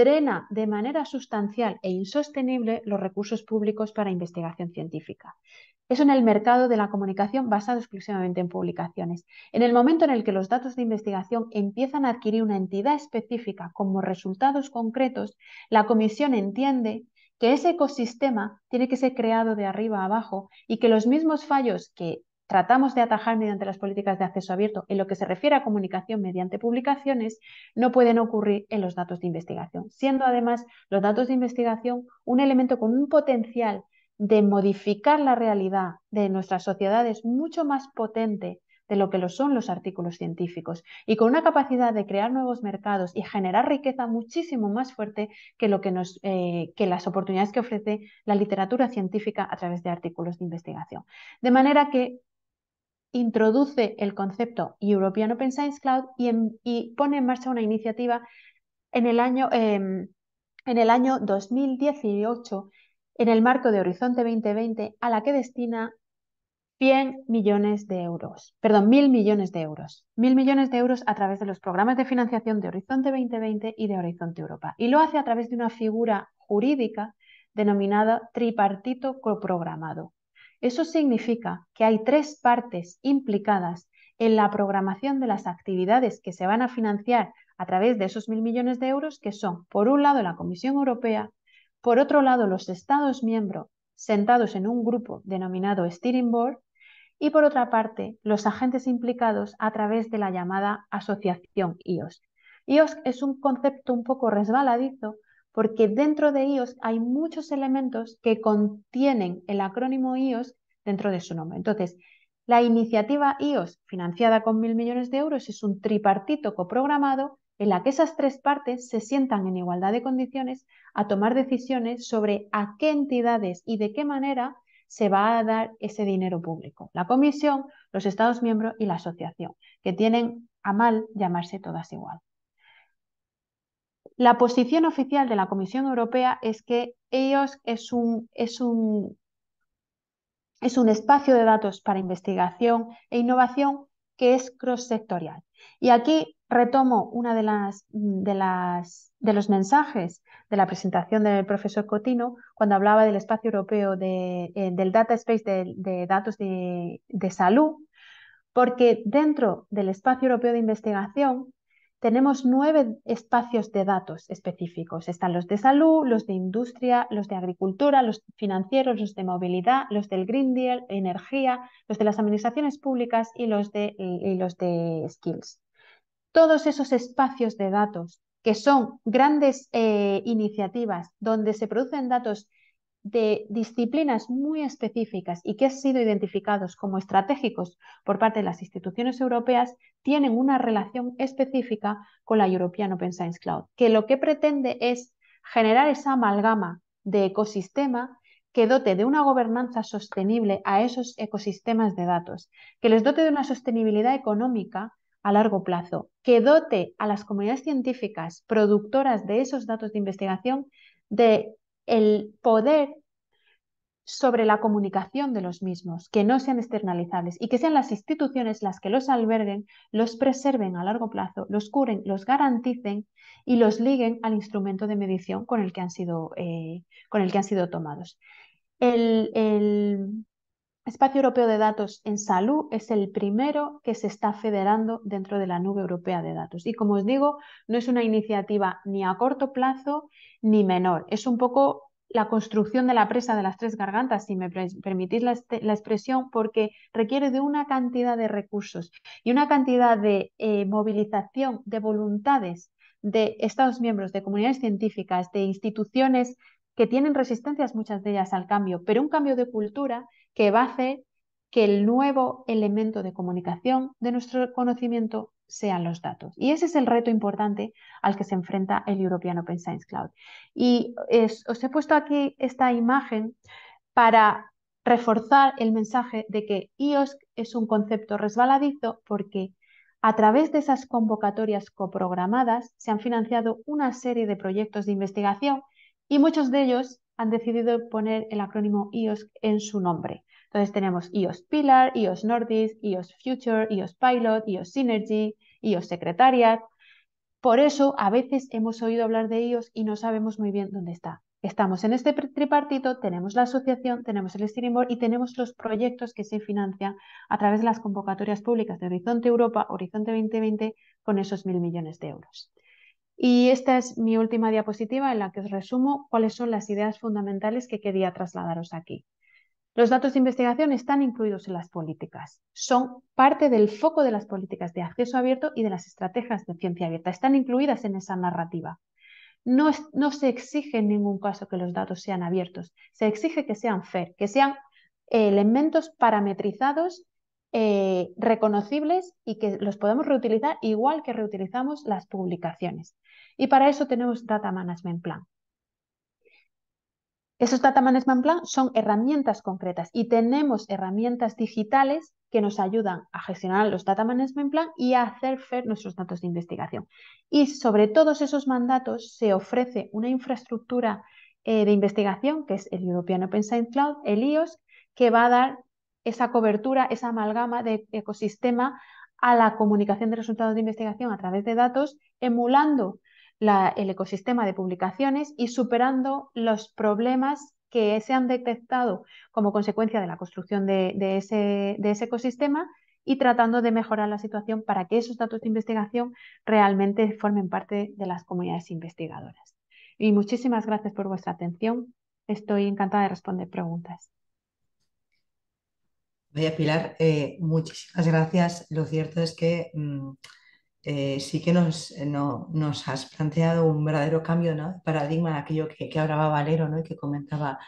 drena de manera sustancial e insostenible los recursos públicos para investigación científica. Eso en el mercado de la comunicación basado exclusivamente en publicaciones. En el momento en el que los datos de investigación empiezan a adquirir una entidad específica como resultados concretos, la comisión entiende que ese ecosistema tiene que ser creado de arriba a abajo y que los mismos fallos que tratamos de atajar mediante las políticas de acceso abierto en lo que se refiere a comunicación mediante publicaciones no pueden ocurrir en los datos de investigación, siendo además los datos de investigación un elemento con un potencial de modificar la realidad de nuestras sociedades mucho más potente de lo que lo son los artículos científicos y con una capacidad de crear nuevos mercados y generar riqueza muchísimo más fuerte que, lo que, eh, que las oportunidades que ofrece la literatura científica a través de artículos de investigación. De manera que introduce el concepto European Open Science Cloud y, pone en marcha una iniciativa en el año, em, en el año 2018 en el marco de Horizonte 2020 a la que destina 100 millones de euros, perdón, mil millones de euros, 1.000 millones de euros a través de los programas de financiación de Horizonte 2020 y de Horizonte Europa. Y lo hace a través de una figura jurídica denominada tripartito coprogramado, eso significa que hay tres partes implicadas en la programación de las actividades que se van a financiar a través de esos mil millones de euros, que son, por un lado, la Comisión Europea, por otro lado, los Estados miembros sentados en un grupo denominado Steering Board, y por otra parte, los agentes implicados a través de la llamada Asociación IOS. IOSC es un concepto un poco resbaladizo porque dentro de IOS hay muchos elementos que contienen el acrónimo IOS dentro de su nombre. Entonces, la iniciativa IOS, financiada con mil millones de euros, es un tripartito coprogramado en la que esas tres partes se sientan en igualdad de condiciones a tomar decisiones sobre a qué entidades y de qué manera se va a dar ese dinero público. La Comisión, los Estados miembros y la Asociación, que tienen a mal llamarse todas igual. La posición oficial de la Comisión Europea es que ellos es un, es un, es un espacio de datos para investigación e innovación que es cross-sectorial. Y aquí retomo una de las, de las de los mensajes de la presentación del profesor Cotino cuando hablaba del espacio europeo eh, del data space de, datos de salud, porque dentro del espacio europeo de investigación tenemos nueve espacios de datos específicos. Están los de salud, los de industria, los de agricultura, los financieros, los de movilidad, los del Green Deal, energía, los de las administraciones públicas y los de, los de skills. Todos esos espacios de datos, que son grandes eh, iniciativas donde se producen datos de disciplinas muy específicas y que han sido identificados como estratégicos por parte de las instituciones europeas tienen una relación específica con la European Open Science Cloud, que lo que pretende es generar esa amalgama de ecosistema que dote de una gobernanza sostenible a esos ecosistemas de datos, que les dote de una sostenibilidad económica a largo plazo, que dote a las comunidades científicas productoras de esos datos de investigación de el poder sobre la comunicación de los mismos, que no sean externalizables y que sean las instituciones las que los alberguen, los preserven a largo plazo, los curen, los garanticen y los liguen al instrumento de medición con el que han sido, eh, con el que han sido tomados. el, Espacio Europeo de Datos en Salud es el primero que se está federando dentro de la nube europea de datos. Y como os digo, no es una iniciativa ni a corto plazo ni menor. Es un poco la construcción de la presa de las tres gargantas, si me permitís la, expresión, porque requiere de una cantidad de recursos y una cantidad de eh, movilización de voluntades de Estados miembros, de comunidades científicas, de instituciones que tienen resistencias muchas de ellas al cambio, pero un cambio de cultura que va a hacer que el nuevo elemento de comunicación de nuestro conocimiento sean los datos. Y ese es el reto importante al que se enfrenta el European Open Science Cloud. Y os he puesto aquí esta imagen para reforzar el mensaje de que IOSC es un concepto resbaladizo porque a través de esas convocatorias coprogramadas se han financiado una serie de proyectos de investigación y muchos de ellos han decidido poner el acrónimo IOSC en su nombre. Entonces tenemos IOS Pilar, IOS Nordis, IOS Future, IOS Pilot, IOS Synergy, IOS Secretariat. Por eso a veces hemos oído hablar de IOS y no sabemos muy bien dónde está. Estamos en este tripartito, tenemos la asociación, tenemos el Steering Board y tenemos los proyectos que se financian a través de las convocatorias públicas de Horizonte Europa, Horizonte 2020, con esos mil millones de euros. Y esta es mi última diapositiva en la que os resumo cuáles son las ideas fundamentales que quería trasladaros aquí. Los datos de investigación están incluidos en las políticas, son parte del foco de las políticas de acceso abierto y de las estrategias de ciencia abierta, están incluidas en esa narrativa. No, se exige en ningún caso que los datos sean abiertos, se exige que sean fair, que sean eh, elementos parametrizados, eh, reconocibles y que los podemos reutilizar igual que reutilizamos las publicaciones. Y para eso tenemos Data Management Plan, esos data management plan son herramientas concretas y tenemos herramientas digitales que nos ayudan a gestionar los data management plan y a hacer fer nuestros datos de investigación. Y sobre todos esos mandatos se ofrece una infraestructura eh, de investigación que es el European Open Science Cloud, el IOS, que va a dar esa cobertura, esa amalgama de ecosistema a la comunicación de resultados de investigación a través de datos, emulando el ecosistema de publicaciones y superando los problemas que se han detectado como consecuencia de la construcción de, ese, de ese ecosistema y tratando de mejorar la situación para que esos datos de investigación realmente formen parte de las comunidades investigadoras. Y muchísimas gracias por vuestra atención. Estoy encantada de responder preguntas. María Pilar, eh, muchísimas gracias. Lo cierto es que mm, eh, sí que eh, nos, has planteado un verdadero cambio de paradigma, aquello que, hablaba Valero y que comentaba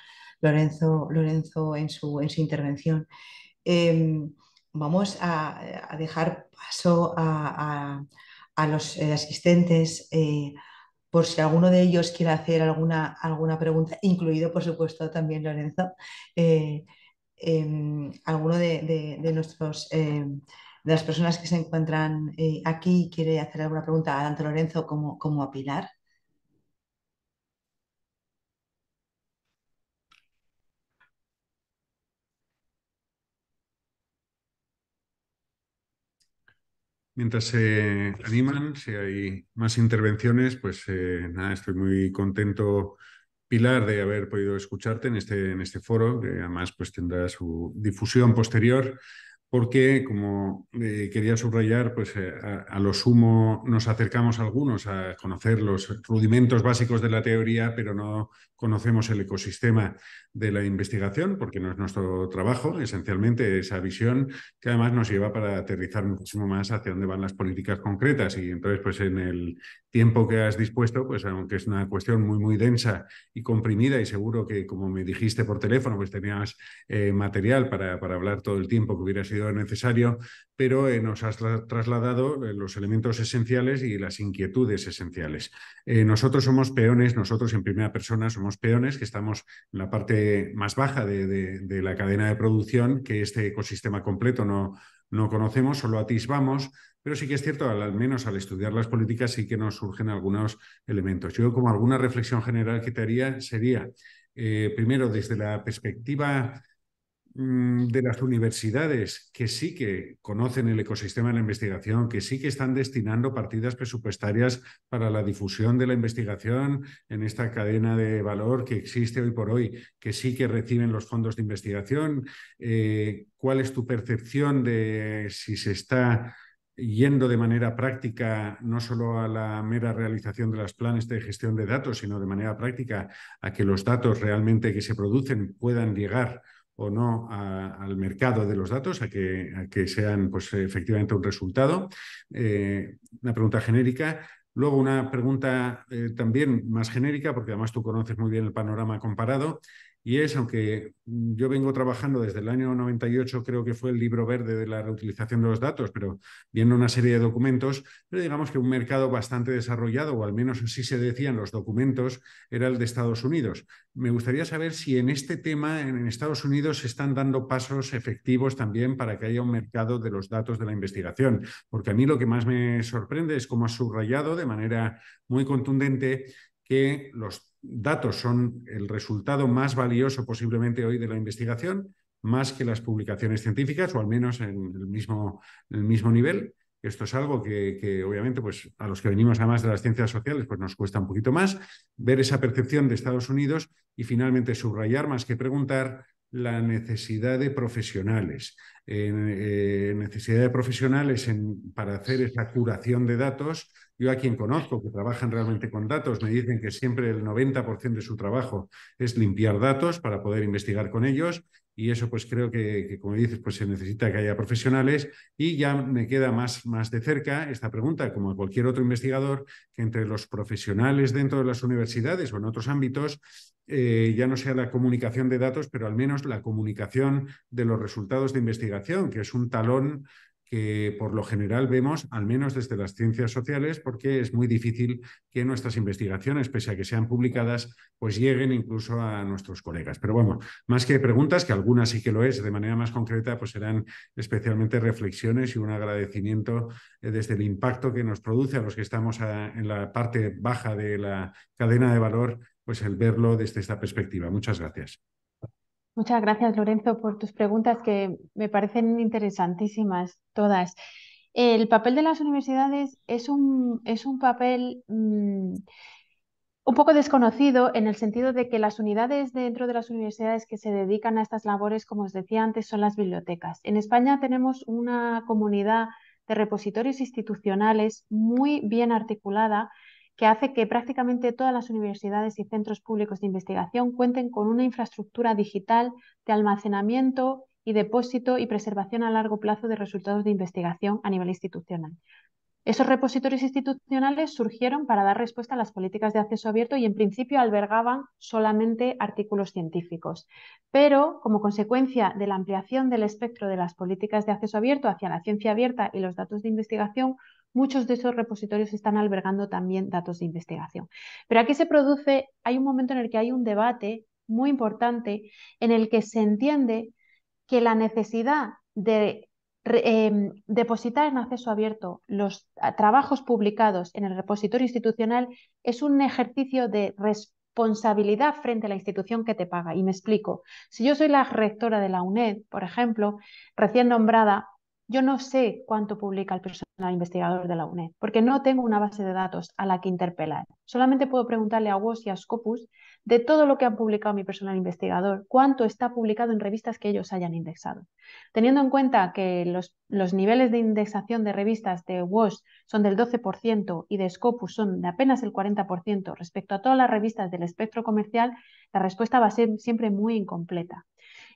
Lorenzo, Lorenzo en, su, intervención. Em, vamos a, dejar paso a, los eh, asistentes por si alguno de ellos quiere hacer alguna, pregunta, incluido por supuesto también Lorenzo, em, alguno de, de nuestros de las personas que se encuentran eh, aquí quiere hacer alguna pregunta a Dante Lorenzo como, como a Pilar. Mientras se animan, si hay más intervenciones, pues eh, nada, estoy muy contento, Pilar, de haber podido escucharte en este, en este foro, que además pues, tendrá su difusión posterior porque, como eh, quería subrayar, pues eh, a, lo sumo nos acercamos algunos a conocer los rudimentos básicos de la teoría, pero no conocemos el ecosistema de la investigación, porque no es nuestro trabajo, esencialmente esa visión que además nos lleva para aterrizar muchísimo más hacia dónde van las políticas concretas. Y entonces, pues en el tiempo que has dispuesto, pues aunque es una cuestión muy, muy densa y comprimida, y seguro que, como me dijiste por teléfono, pues tenías eh, material para hablar todo el tiempo que hubiera sido necesario, pero eh, nos has trasladado eh, los elementos esenciales y las inquietudes esenciales. Eh, nosotros somos peones, nosotros en primera persona somos peones que estamos en la parte más baja de, la cadena de producción, que este ecosistema completo no, no conocemos, solo atisbamos, pero sí que es cierto, al, menos al estudiar las políticas, sí que nos surgen algunos elementos. Yo como alguna reflexión general que te haría sería, primero, desde la perspectiva Mm, de las universidades que sí que conocen el ecosistema de la investigación, que sí que están destinando partidas presupuestarias para la difusión de la investigación en esta cadena de valor que existe hoy por hoy, que sí que reciben los fondos de investigación. Eh, ¿Cuál es tu percepción de si se está yendo de manera práctica no solo a la mera realización de los planes de gestión de datos, sino de manera práctica a que los datos realmente que se producen puedan llegar? o no al mercado de los datos, a que, sean pues, efectivamente un resultado. Eh, una pregunta genérica. Luego una pregunta eh, también más genérica, porque además tú conoces muy bien el panorama comparado y es, aunque yo vengo trabajando desde el año 98, creo que fue el libro verde de la reutilización de los datos, pero viendo una serie de documentos, pero digamos que un mercado bastante desarrollado, o al menos así se decían los documentos, era el de Estados Unidos. Me gustaría saber si en este tema, en Estados Unidos, se están dando pasos efectivos también para que haya un mercado de los datos de la investigación, porque a mí lo que más me sorprende es cómo ha subrayado de manera muy contundente que los datos son el resultado más valioso posiblemente hoy de la investigación, más que las publicaciones científicas, o al menos en el mismo, el mismo nivel. Esto es algo que, obviamente, pues, a los que venimos además de las ciencias sociales, pues nos cuesta un poquito más ver esa percepción de Estados Unidos y finalmente subrayar más que preguntar la necesidad de profesionales. Eh, necesidad de profesionales para hacer esa curación de datos, yo a quien conozco que trabajan realmente con datos me dicen que siempre el 90% de su trabajo es limpiar datos para poder investigar con ellos y eso pues creo que, como dices, pues se necesita que haya profesionales y ya me queda más, más de cerca esta pregunta, como cualquier otro investigador, que entre los profesionales dentro de las universidades o en otros ámbitos, eh, ya no sea la comunicación de datos, pero al menos la comunicación de los resultados de investigación, que es un talón que por lo general vemos, al menos desde las ciencias sociales, porque es muy difícil que nuestras investigaciones, pese a que sean publicadas, pues lleguen incluso a nuestros colegas. Pero bueno, más que preguntas, que algunas sí que lo es, de manera más concreta, pues serán especialmente reflexiones y un agradecimiento eh, desde el impacto que nos produce a los que estamos ah, en la parte baja de la cadena de valor, pues el verlo desde esta perspectiva. Muchas gracias. Muchas gracias, Lorenzo, por tus preguntas que me parecen interesantísimas todas. El papel de las universidades es un, papel mm, un poco desconocido en el sentido de que las unidades dentro de las universidades que se dedican a estas labores, como os decía antes, son las bibliotecas. En España tenemos una comunidad de repositorios institucionales muy bien articulada que hace que prácticamente todas las universidades y centros públicos de investigación cuenten con una infraestructura digital de almacenamiento y depósito y preservación a largo plazo de resultados de investigación a nivel institucional. Esos repositorios institucionales surgieron para dar respuesta a las políticas de acceso abierto y en principio albergaban solamente artículos científicos. Pero, como consecuencia de la ampliación del espectro de las políticas de acceso abierto hacia la ciencia abierta y los datos de investigación, muchos de esos repositorios están albergando también datos de investigación. Pero aquí se produce, hay un momento en el que hay un debate muy importante en el que se entiende que la necesidad de em, depositar en acceso abierto los ah, trabajos publicados en el repositorio institucional es un ejercicio de responsabilidad frente a la institución que te paga. Y me explico. Si yo soy la rectora de la UNED, por ejemplo, recién nombrada, yo no sé cuánto publica el personal investigador de la UNED, porque no tengo una base de datos a la que interpelar. Solamente puedo preguntarle a WOS y a Scopus de todo lo que ha publicado mi personal investigador, cuánto está publicado en revistas que ellos hayan indexado. Teniendo en cuenta que los, los niveles de indexación de revistas de WOS son del 12% y de Scopus son de apenas el 40% respecto a todas las revistas del espectro comercial, la respuesta va a ser siempre muy incompleta.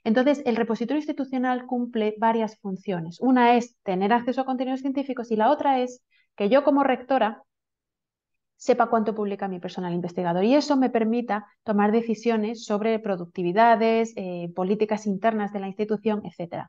Entonces, el repositorio institucional cumple varias funciones. Una es tener acceso a contenidos científicos y la otra es que yo como rectora sepa cuánto publica mi personal investigador y eso me permita tomar decisiones sobre productividades, eh, políticas internas de la institución, etc.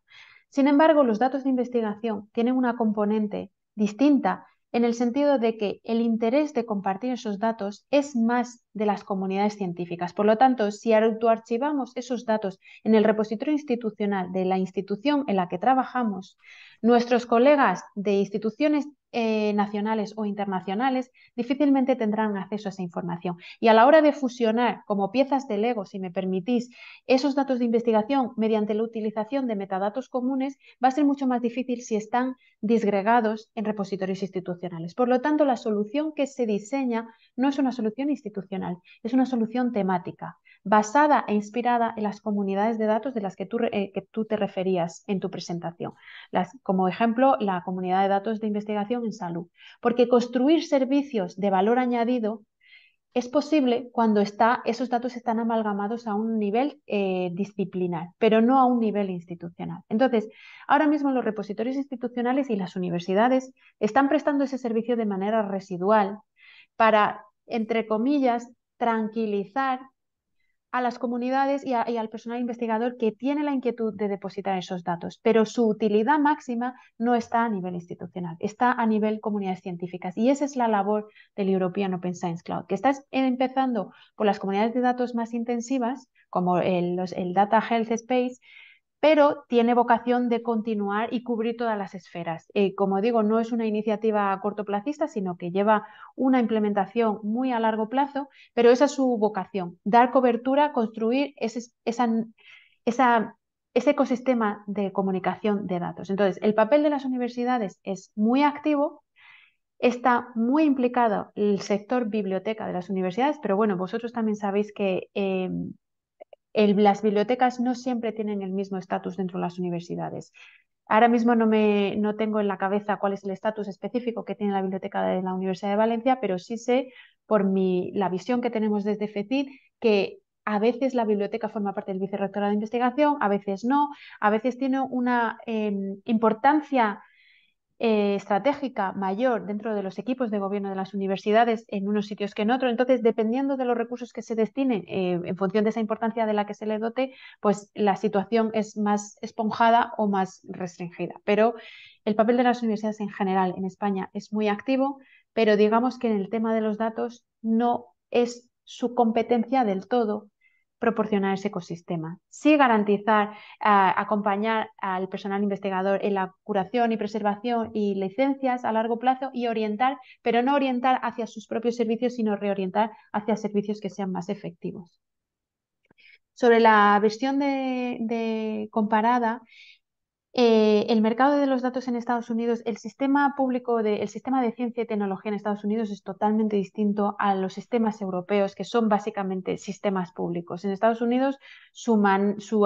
Sin embargo, los datos de investigación tienen una componente distinta en el sentido de que el interés de compartir esos datos es más de las comunidades científicas. Por lo tanto, si autoarchivamos esos datos en el repositorio institucional de la institución en la que trabajamos, nuestros colegas de instituciones eh, nacionales o internacionales, difícilmente tendrán acceso a esa información. Y a la hora de fusionar como piezas de Lego, si me permitís, esos datos de investigación mediante la utilización de metadatos comunes, va a ser mucho más difícil si están disgregados en repositorios institucionales. Por lo tanto, la solución que se diseña no es una solución institucional, es una solución temática basada e inspirada en las comunidades de datos de las que tú, eh, te referías en tu presentación. como ejemplo, la comunidad de datos de investigación en salud. Porque construir servicios de valor añadido es posible cuando esos datos están amalgamados a un nivel eh, disciplinar, pero no a un nivel institucional. Entonces, ahora mismo los repositorios institucionales y las universidades están prestando ese servicio de manera residual para, entre comillas, tranquilizar a las comunidades y, al personal investigador que tiene la inquietud de depositar esos datos, pero su utilidad máxima no está a nivel institucional, está a nivel comunidades científicas. Y esa es la labor del European Open Science Cloud, que está empezando por las comunidades de datos más intensivas, como el Data Health Space, pero tiene vocación de continuar y cubrir todas las esferas. Eh, como digo, no es una iniciativa cortoplacista, sino que lleva una implementación muy a largo plazo, pero esa es su vocación, dar cobertura, construir ese, ecosistema de comunicación de datos. Entonces, el papel de las universidades es muy activo, está muy implicado el sector biblioteca de las universidades, pero bueno, vosotros también sabéis que eh, las bibliotecas no siempre tienen el mismo estatus dentro de las universidades. Ahora mismo no, tengo en la cabeza cuál es el estatus específico que tiene la biblioteca de la Universidad de Valencia, pero sí sé por mi, la visión que tenemos desde FETID que a veces la biblioteca forma parte del vicerrectorado de investigación, a veces no, a veces tiene una em, importancia eh, estratégica mayor dentro de los equipos de gobierno de las universidades en unos sitios que en otros. Entonces, dependiendo de los recursos que se destinen, eh, en función de esa importancia de la que se le dote, pues la situación es más esponjada o más restringida. Pero el papel de las universidades en general en España es muy activo, pero digamos que en el tema de los datos no es su competencia del todo, proporcionar ese ecosistema. Sí garantizar, eh, acompañar al personal investigador en la curación y preservación y licencias a largo plazo y orientar, pero no orientar hacia sus propios servicios, sino reorientar hacia servicios que sean más efectivos. Sobre la versión de comparada, eh, el mercado de los datos en Estados Unidos, el sistema público, de, el sistema de ciencia y tecnología en Estados Unidos es totalmente distinto a los sistemas europeos, que son básicamente sistemas públicos. En Estados Unidos, su,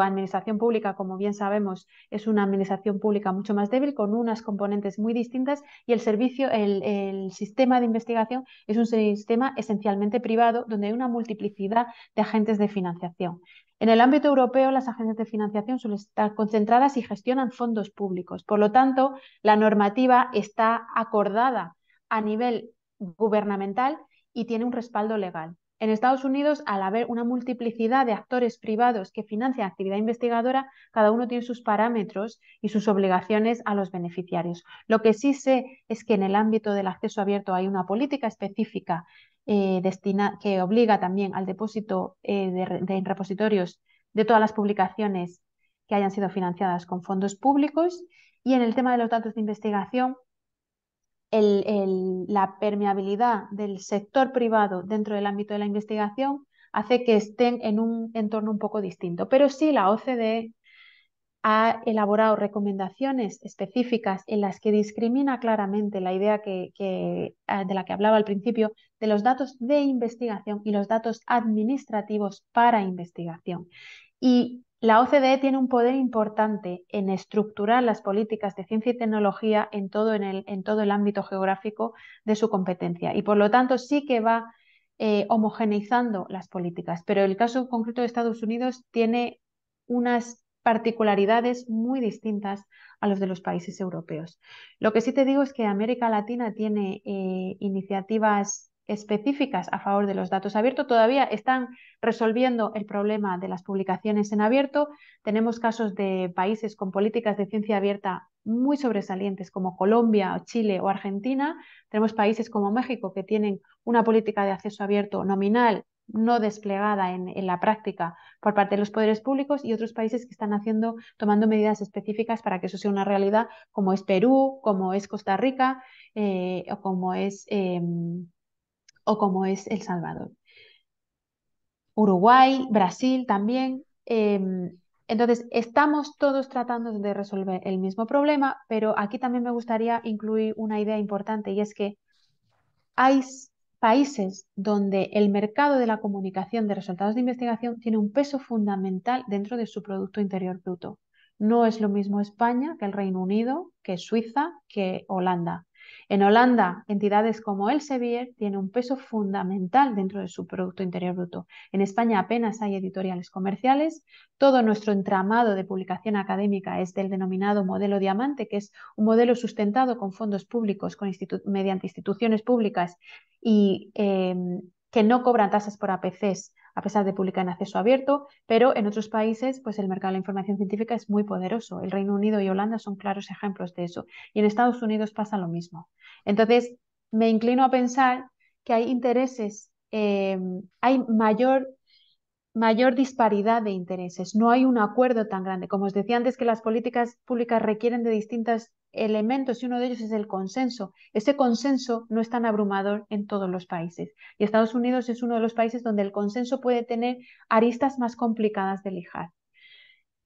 administración pública, como bien sabemos, es una administración pública mucho más débil, con unas componentes muy distintas, y el servicio, el sistema de investigación es un sistema esencialmente privado, donde hay una multiplicidad de agentes de financiación. En el ámbito europeo, las agencias de financiación suelen estar concentradas y gestionan fondos públicos. Por lo tanto, la normativa está acordada a nivel gubernamental y tiene un respaldo legal. En Estados Unidos, al haber una multiplicidad de actores privados que financian actividad investigadora, cada uno tiene sus parámetros y sus obligaciones a los beneficiarios. Lo que sí sé es que en el ámbito del acceso abierto hay una política específica eh, destina, que obliga también al depósito eh, de, repositorios de todas las publicaciones que hayan sido financiadas con fondos públicos. Y en el tema de los datos de investigación, la permeabilidad del sector privado dentro del ámbito de la investigación hace que estén en un entorno un poco distinto. Pero sí, la OCDE ha elaborado recomendaciones específicas en las que discrimina claramente la idea que, ah, de la que hablaba al principio de los datos de investigación y los datos administrativos para investigación. Y la OCDE tiene un poder importante en estructurar las políticas de ciencia y tecnología en todo, en el, en todo el ámbito geográfico de su competencia y por lo tanto sí que va eh, homogeneizando las políticas. Pero el caso concreto de Estados Unidos tiene unas particularidades muy distintas a los de los países europeos. Lo que sí te digo es que América Latina tiene eh, iniciativas específicas a favor de los datos abiertos. Todavía están resolviendo el problema de las publicaciones en abierto. Tenemos casos de países con políticas de ciencia abierta muy sobresalientes como Colombia, o Chile o Argentina. Tenemos países como México que tienen una política de acceso abierto nominal no desplegada en, la práctica por parte de los poderes públicos y otros países que están haciendo, tomando medidas específicas para que eso sea una realidad, como es Perú, como es Costa Rica eh, o, como es, em, o como es El Salvador. Uruguay, Brasil también. Em, entonces, estamos todos tratando de resolver el mismo problema, pero aquí también me gustaría incluir una idea importante y es que hay países donde el mercado de la comunicación de resultados de investigación tiene un peso fundamental dentro de su Producto Interior Bruto. No es lo mismo España que el Reino Unido, que Suiza, que Holanda. En Holanda, entidades como Elsevier tiene un peso fundamental dentro de su Producto Interior Bruto. En España apenas hay editoriales comerciales. Todo nuestro entramado de publicación académica es del denominado modelo diamante, que es un modelo sustentado con fondos públicos, mediante instituciones públicas y eh, que no cobran tasas por APCs a pesar de publicar en acceso abierto, pero en otros países pues el mercado de la información científica es muy poderoso. El Reino Unido y Holanda son claros ejemplos de eso. Y en Estados Unidos pasa lo mismo. Entonces, me inclino a pensar que hay intereses, em, hay mayor mayor disparidad de intereses. No hay un acuerdo tan grande. Como os decía antes, que las políticas públicas requieren de distintas elementos y uno de ellos es el consenso. Ese consenso no es tan abrumador en todos los países y Estados Unidos es uno de los países donde el consenso puede tener aristas más complicadas de lijar.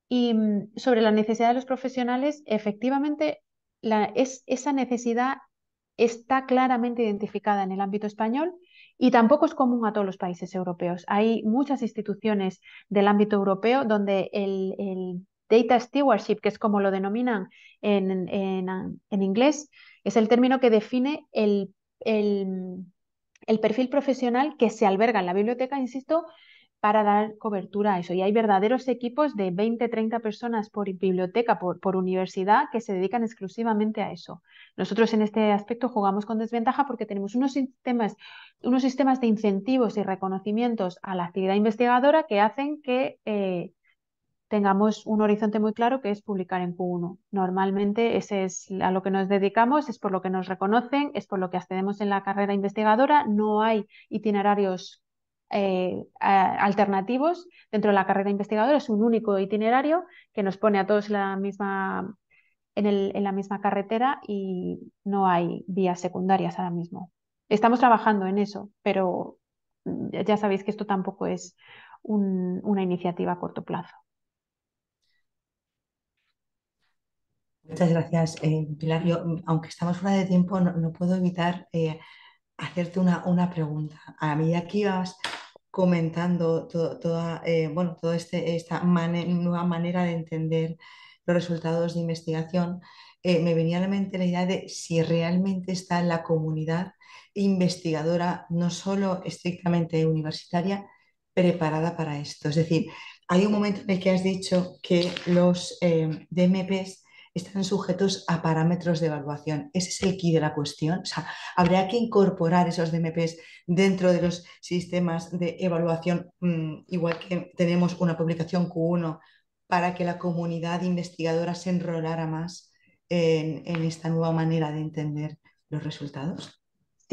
Y mm, sobre la necesidad de los profesionales, efectivamente, la, es, esa necesidad está claramente identificada en el ámbito español y tampoco es común a todos los países europeos. Hay muchas instituciones del ámbito europeo donde el, el Data Stewardship, que es como lo denominan en, en, en inglés, es el término que define el, el, perfil profesional que se alberga en la biblioteca, insisto, para dar cobertura a eso. Y hay verdaderos equipos de 20, 30 personas por biblioteca, por, por, universidad, que se dedican exclusivamente a eso. Nosotros en este aspecto jugamos con desventaja porque tenemos unos sistemas, unos sistemas de incentivos y reconocimientos a la actividad investigadora que hacen que eh, tengamos un horizonte muy claro que es publicar en Q1. Normalmente ese es a lo que nos dedicamos, es por lo que nos reconocen, es por lo que accedemos en la carrera investigadora. No hay itinerarios eh, alternativos dentro de la carrera investigadora, es un único itinerario que nos pone a todos la misma, en, la misma carretera y no hay vías secundarias ahora mismo. Estamos trabajando en eso, pero ya sabéis que esto tampoco es una iniciativa a corto plazo. Muchas gracias, eh, Pilar. aunque estamos fuera de tiempo, no, puedo evitar eh, hacerte una, una, pregunta. A medida que ibas comentando toda, eh, bueno, este, esta nueva manera de entender los resultados de investigación, me venía a la mente la idea de si realmente está la comunidad investigadora, no solo estrictamente universitaria, preparada para esto. Es decir, hay un momento en el que has dicho que los DMPs están sujetos a parámetros de evaluación. Ese es el key de la cuestión. O habría que incorporar esos DMPs dentro de los sistemas de evaluación, mm, igual que tenemos una publicación Q1 para que la comunidad investigadora se enrolara más en esta nueva manera de entender los resultados.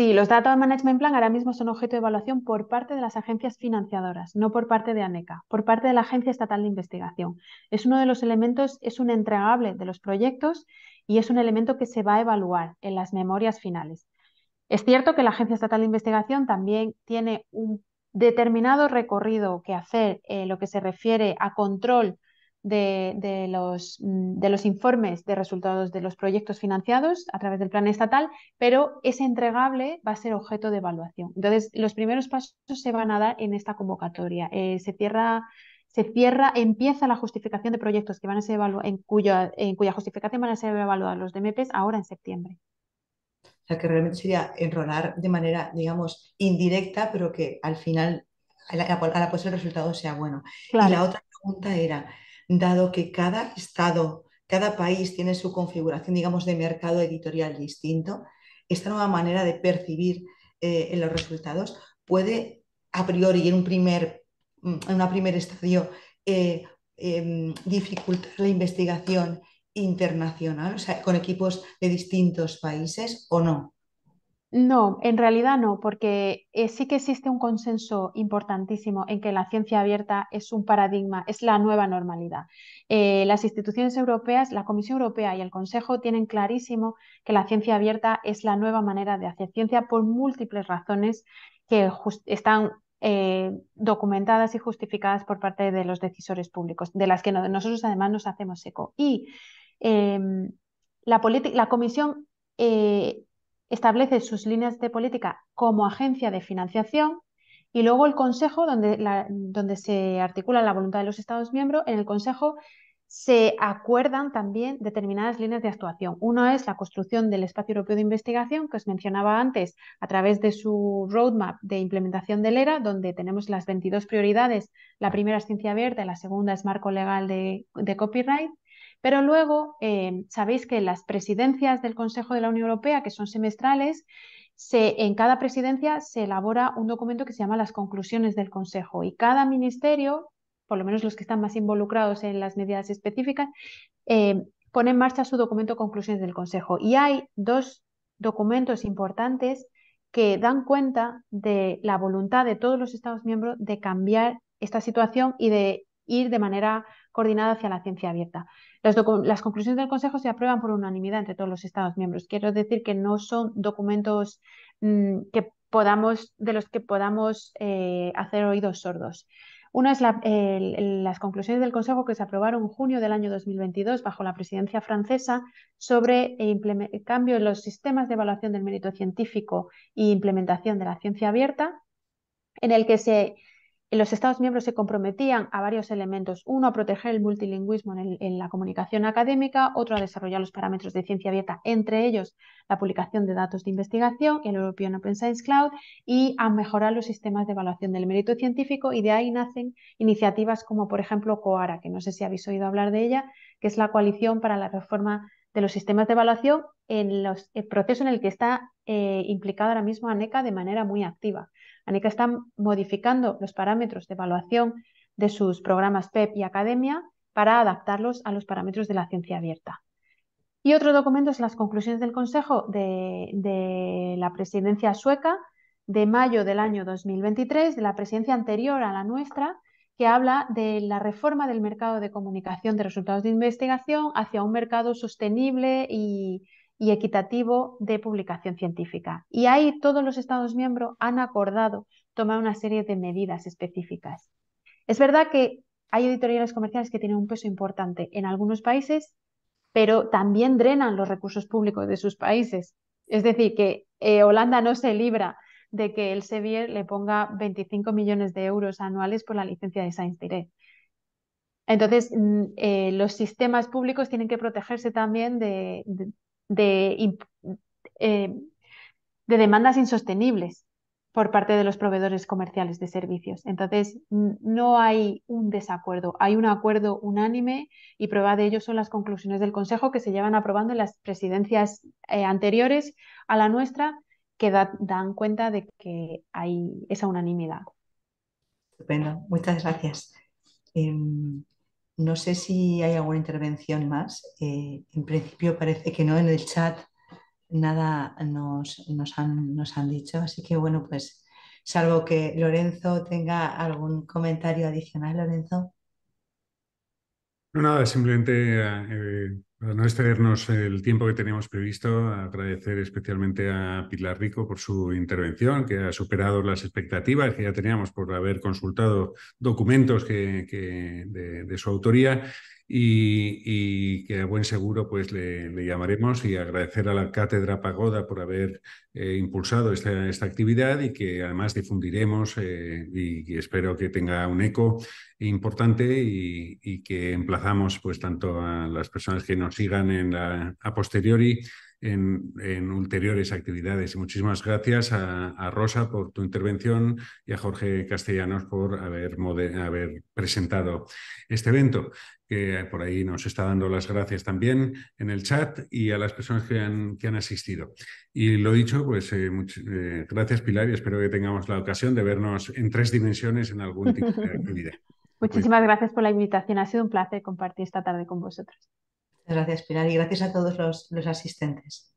Sí, los Data Management Plan ahora mismo son objeto de evaluación por parte de las agencias financiadoras, no por parte de ANECA, por parte de la Agencia Estatal de Investigación. Es uno de los elementos, es un entregable de los proyectos y es un elemento que se va a evaluar en las memorias finales. Es cierto que la Agencia Estatal de Investigación también tiene un determinado recorrido que hacer en lo que se refiere a control de, los, mm, de los informes de resultados de los proyectos financiados a través del plan estatal, pero ese entregable va a ser objeto de evaluación. Entonces, los primeros pasos se van a dar en esta convocatoria. Eh, se cierra se cierra, empieza la justificación de proyectos que van a ser en cuya, en cuya justificación van a ser evaluados los DMPs ahora en septiembre. O sea, que realmente sería enrolar de manera, digamos, indirecta, pero que al final, a la, a el resultado sea bueno. Y la otra pregunta era, dado que cada estado, cada país tiene su configuración, digamos, de mercado editorial distinto, esta nueva manera de percibir eh, los resultados puede, a priori, en, un primer, en una primera estadio, eh, em, dificultar la investigación internacional, o sea, con equipos de distintos países o no. No, en realidad no, porque eh, sí que existe un consenso importantísimo en que la ciencia abierta es un paradigma, es la nueva normalidad. Eh, las instituciones europeas, la Comisión Europea y el Consejo tienen clarísimo que la ciencia abierta es la nueva manera de hacer ciencia por múltiples razones que están eh, documentadas y justificadas por parte de los decisores públicos, de las que nosotros además nos hacemos eco. Y em, la, la Comisión establece sus líneas de política como agencia de financiación y luego el Consejo, donde, se articula la voluntad de los Estados miembros, en el Consejo se acuerdan también determinadas líneas de actuación. Una es la construcción del espacio europeo de investigación, que os mencionaba antes, a través de su roadmap de implementación del ERA, donde tenemos las 22 prioridades. La primera es ciencia abierta, la segunda es marco legal de copyright, pero luego, eh, sabéis que las presidencias del Consejo de la Unión Europea, que son semestrales, en cada presidencia se elabora un documento que se llama las conclusiones del Consejo y cada ministerio, por lo menos los que están más involucrados en las medidas específicas, eh, pone en marcha su documento conclusiones del Consejo. Y hay dos documentos importantes que dan cuenta de la voluntad de todos los Estados miembros de cambiar esta situación y de ir de manera coordinada hacia la ciencia abierta. Las, conclusiones del Consejo se aprueban por unanimidad entre todos los Estados miembros. Quiero decir que no son documentos mm, que podamos, de los que podamos eh, hacer oídos sordos. Una es las conclusiones del Consejo que se aprobaron en junio del año 2022 bajo la presidencia francesa sobre el eh, cambio en los sistemas de evaluación del mérito científico e implementación de la ciencia abierta, en el que se los Estados miembros se comprometían a varios elementos. Uno, a proteger el multilingüismo en, la comunicación académica, otro, a desarrollar los parámetros de ciencia abierta, entre ellos la publicación de datos de investigación, el European Open Science Cloud, y a mejorar los sistemas de evaluación del mérito científico. Y de ahí nacen iniciativas como, por ejemplo, COARA, que no sé si habéis oído hablar de ella, que es la coalición para la reforma de los sistemas de evaluación en los, el proceso en el que está eh, implicada implicado ahora mismo ANECA de manera muy activa que están modificando los parámetros de evaluación de sus programas PEP e y Academia para adaptarlos a los parámetros de la ciencia abierta. Y otro documento es las conclusiones del Consejo de, la presidencia sueca de mayo del año 2023, de la presidencia anterior a la nuestra, que habla de la reforma del mercado de comunicación de resultados de investigación hacia un mercado sostenible y y equitativo de publicación científica. Y ahí todos los Estados miembros han acordado tomar una serie de medidas específicas. Es verdad que hay editoriales comerciales que tienen un peso importante en algunos países, pero también drenan los recursos públicos de sus países. Es decir, que eh, Holanda no se libra de que el Sevier le ponga 25 millones de euros anuales por la licencia de Science Direct. Entonces, mm, eh, los sistemas públicos tienen que protegerse también de, de, eh, de demandas insostenibles por parte de los proveedores comerciales de servicios. Entonces, no hay un desacuerdo, hay un acuerdo unánime y prueba de ello son las conclusiones del Consejo que se llevan aprobando en las presidencias eh, anteriores a la nuestra, que dan cuenta de que hay esa unanimidad. Estupendo, muchas gracias. Em, no sé si hay alguna intervención más. Eh, en principio parece que no, en el chat nada nos, han, nos han dicho. Así que bueno, pues salvo que Lorenzo tenga algún comentario adicional, Lorenzo. No, nada, simplemente eh, para no excedernos el tiempo que teníamos previsto, agradecer especialmente a Pilar Rico por su intervención, que ha superado las expectativas que ya teníamos por haber consultado documentos que, de su autoría y, que a buen seguro pues le, llamaremos y agradecer a la Cátedra Pagoda por haber eh, impulsado esta, actividad y que además difundiremos eh, y, espero que tenga un eco importante y, que emplazamos pues tanto a las personas que nos sigan en a posteriori en, ulteriores actividades. Y muchísimas gracias a, Rosa por tu intervención y a Jorge Castellanos por haber, haber presentado este evento, que por ahí nos está dando las gracias también en el chat y a las personas que han, asistido. Y lo dicho, pues eh, eh, gracias Pilar y espero que tengamos la ocasión de vernos en tres dimensiones en algún tipo de actividad. Muchísimas gracias por la invitación. Ha sido un placer compartir esta tarde con vosotros. Gracias, Pilar, y gracias a todos los, los asistentes.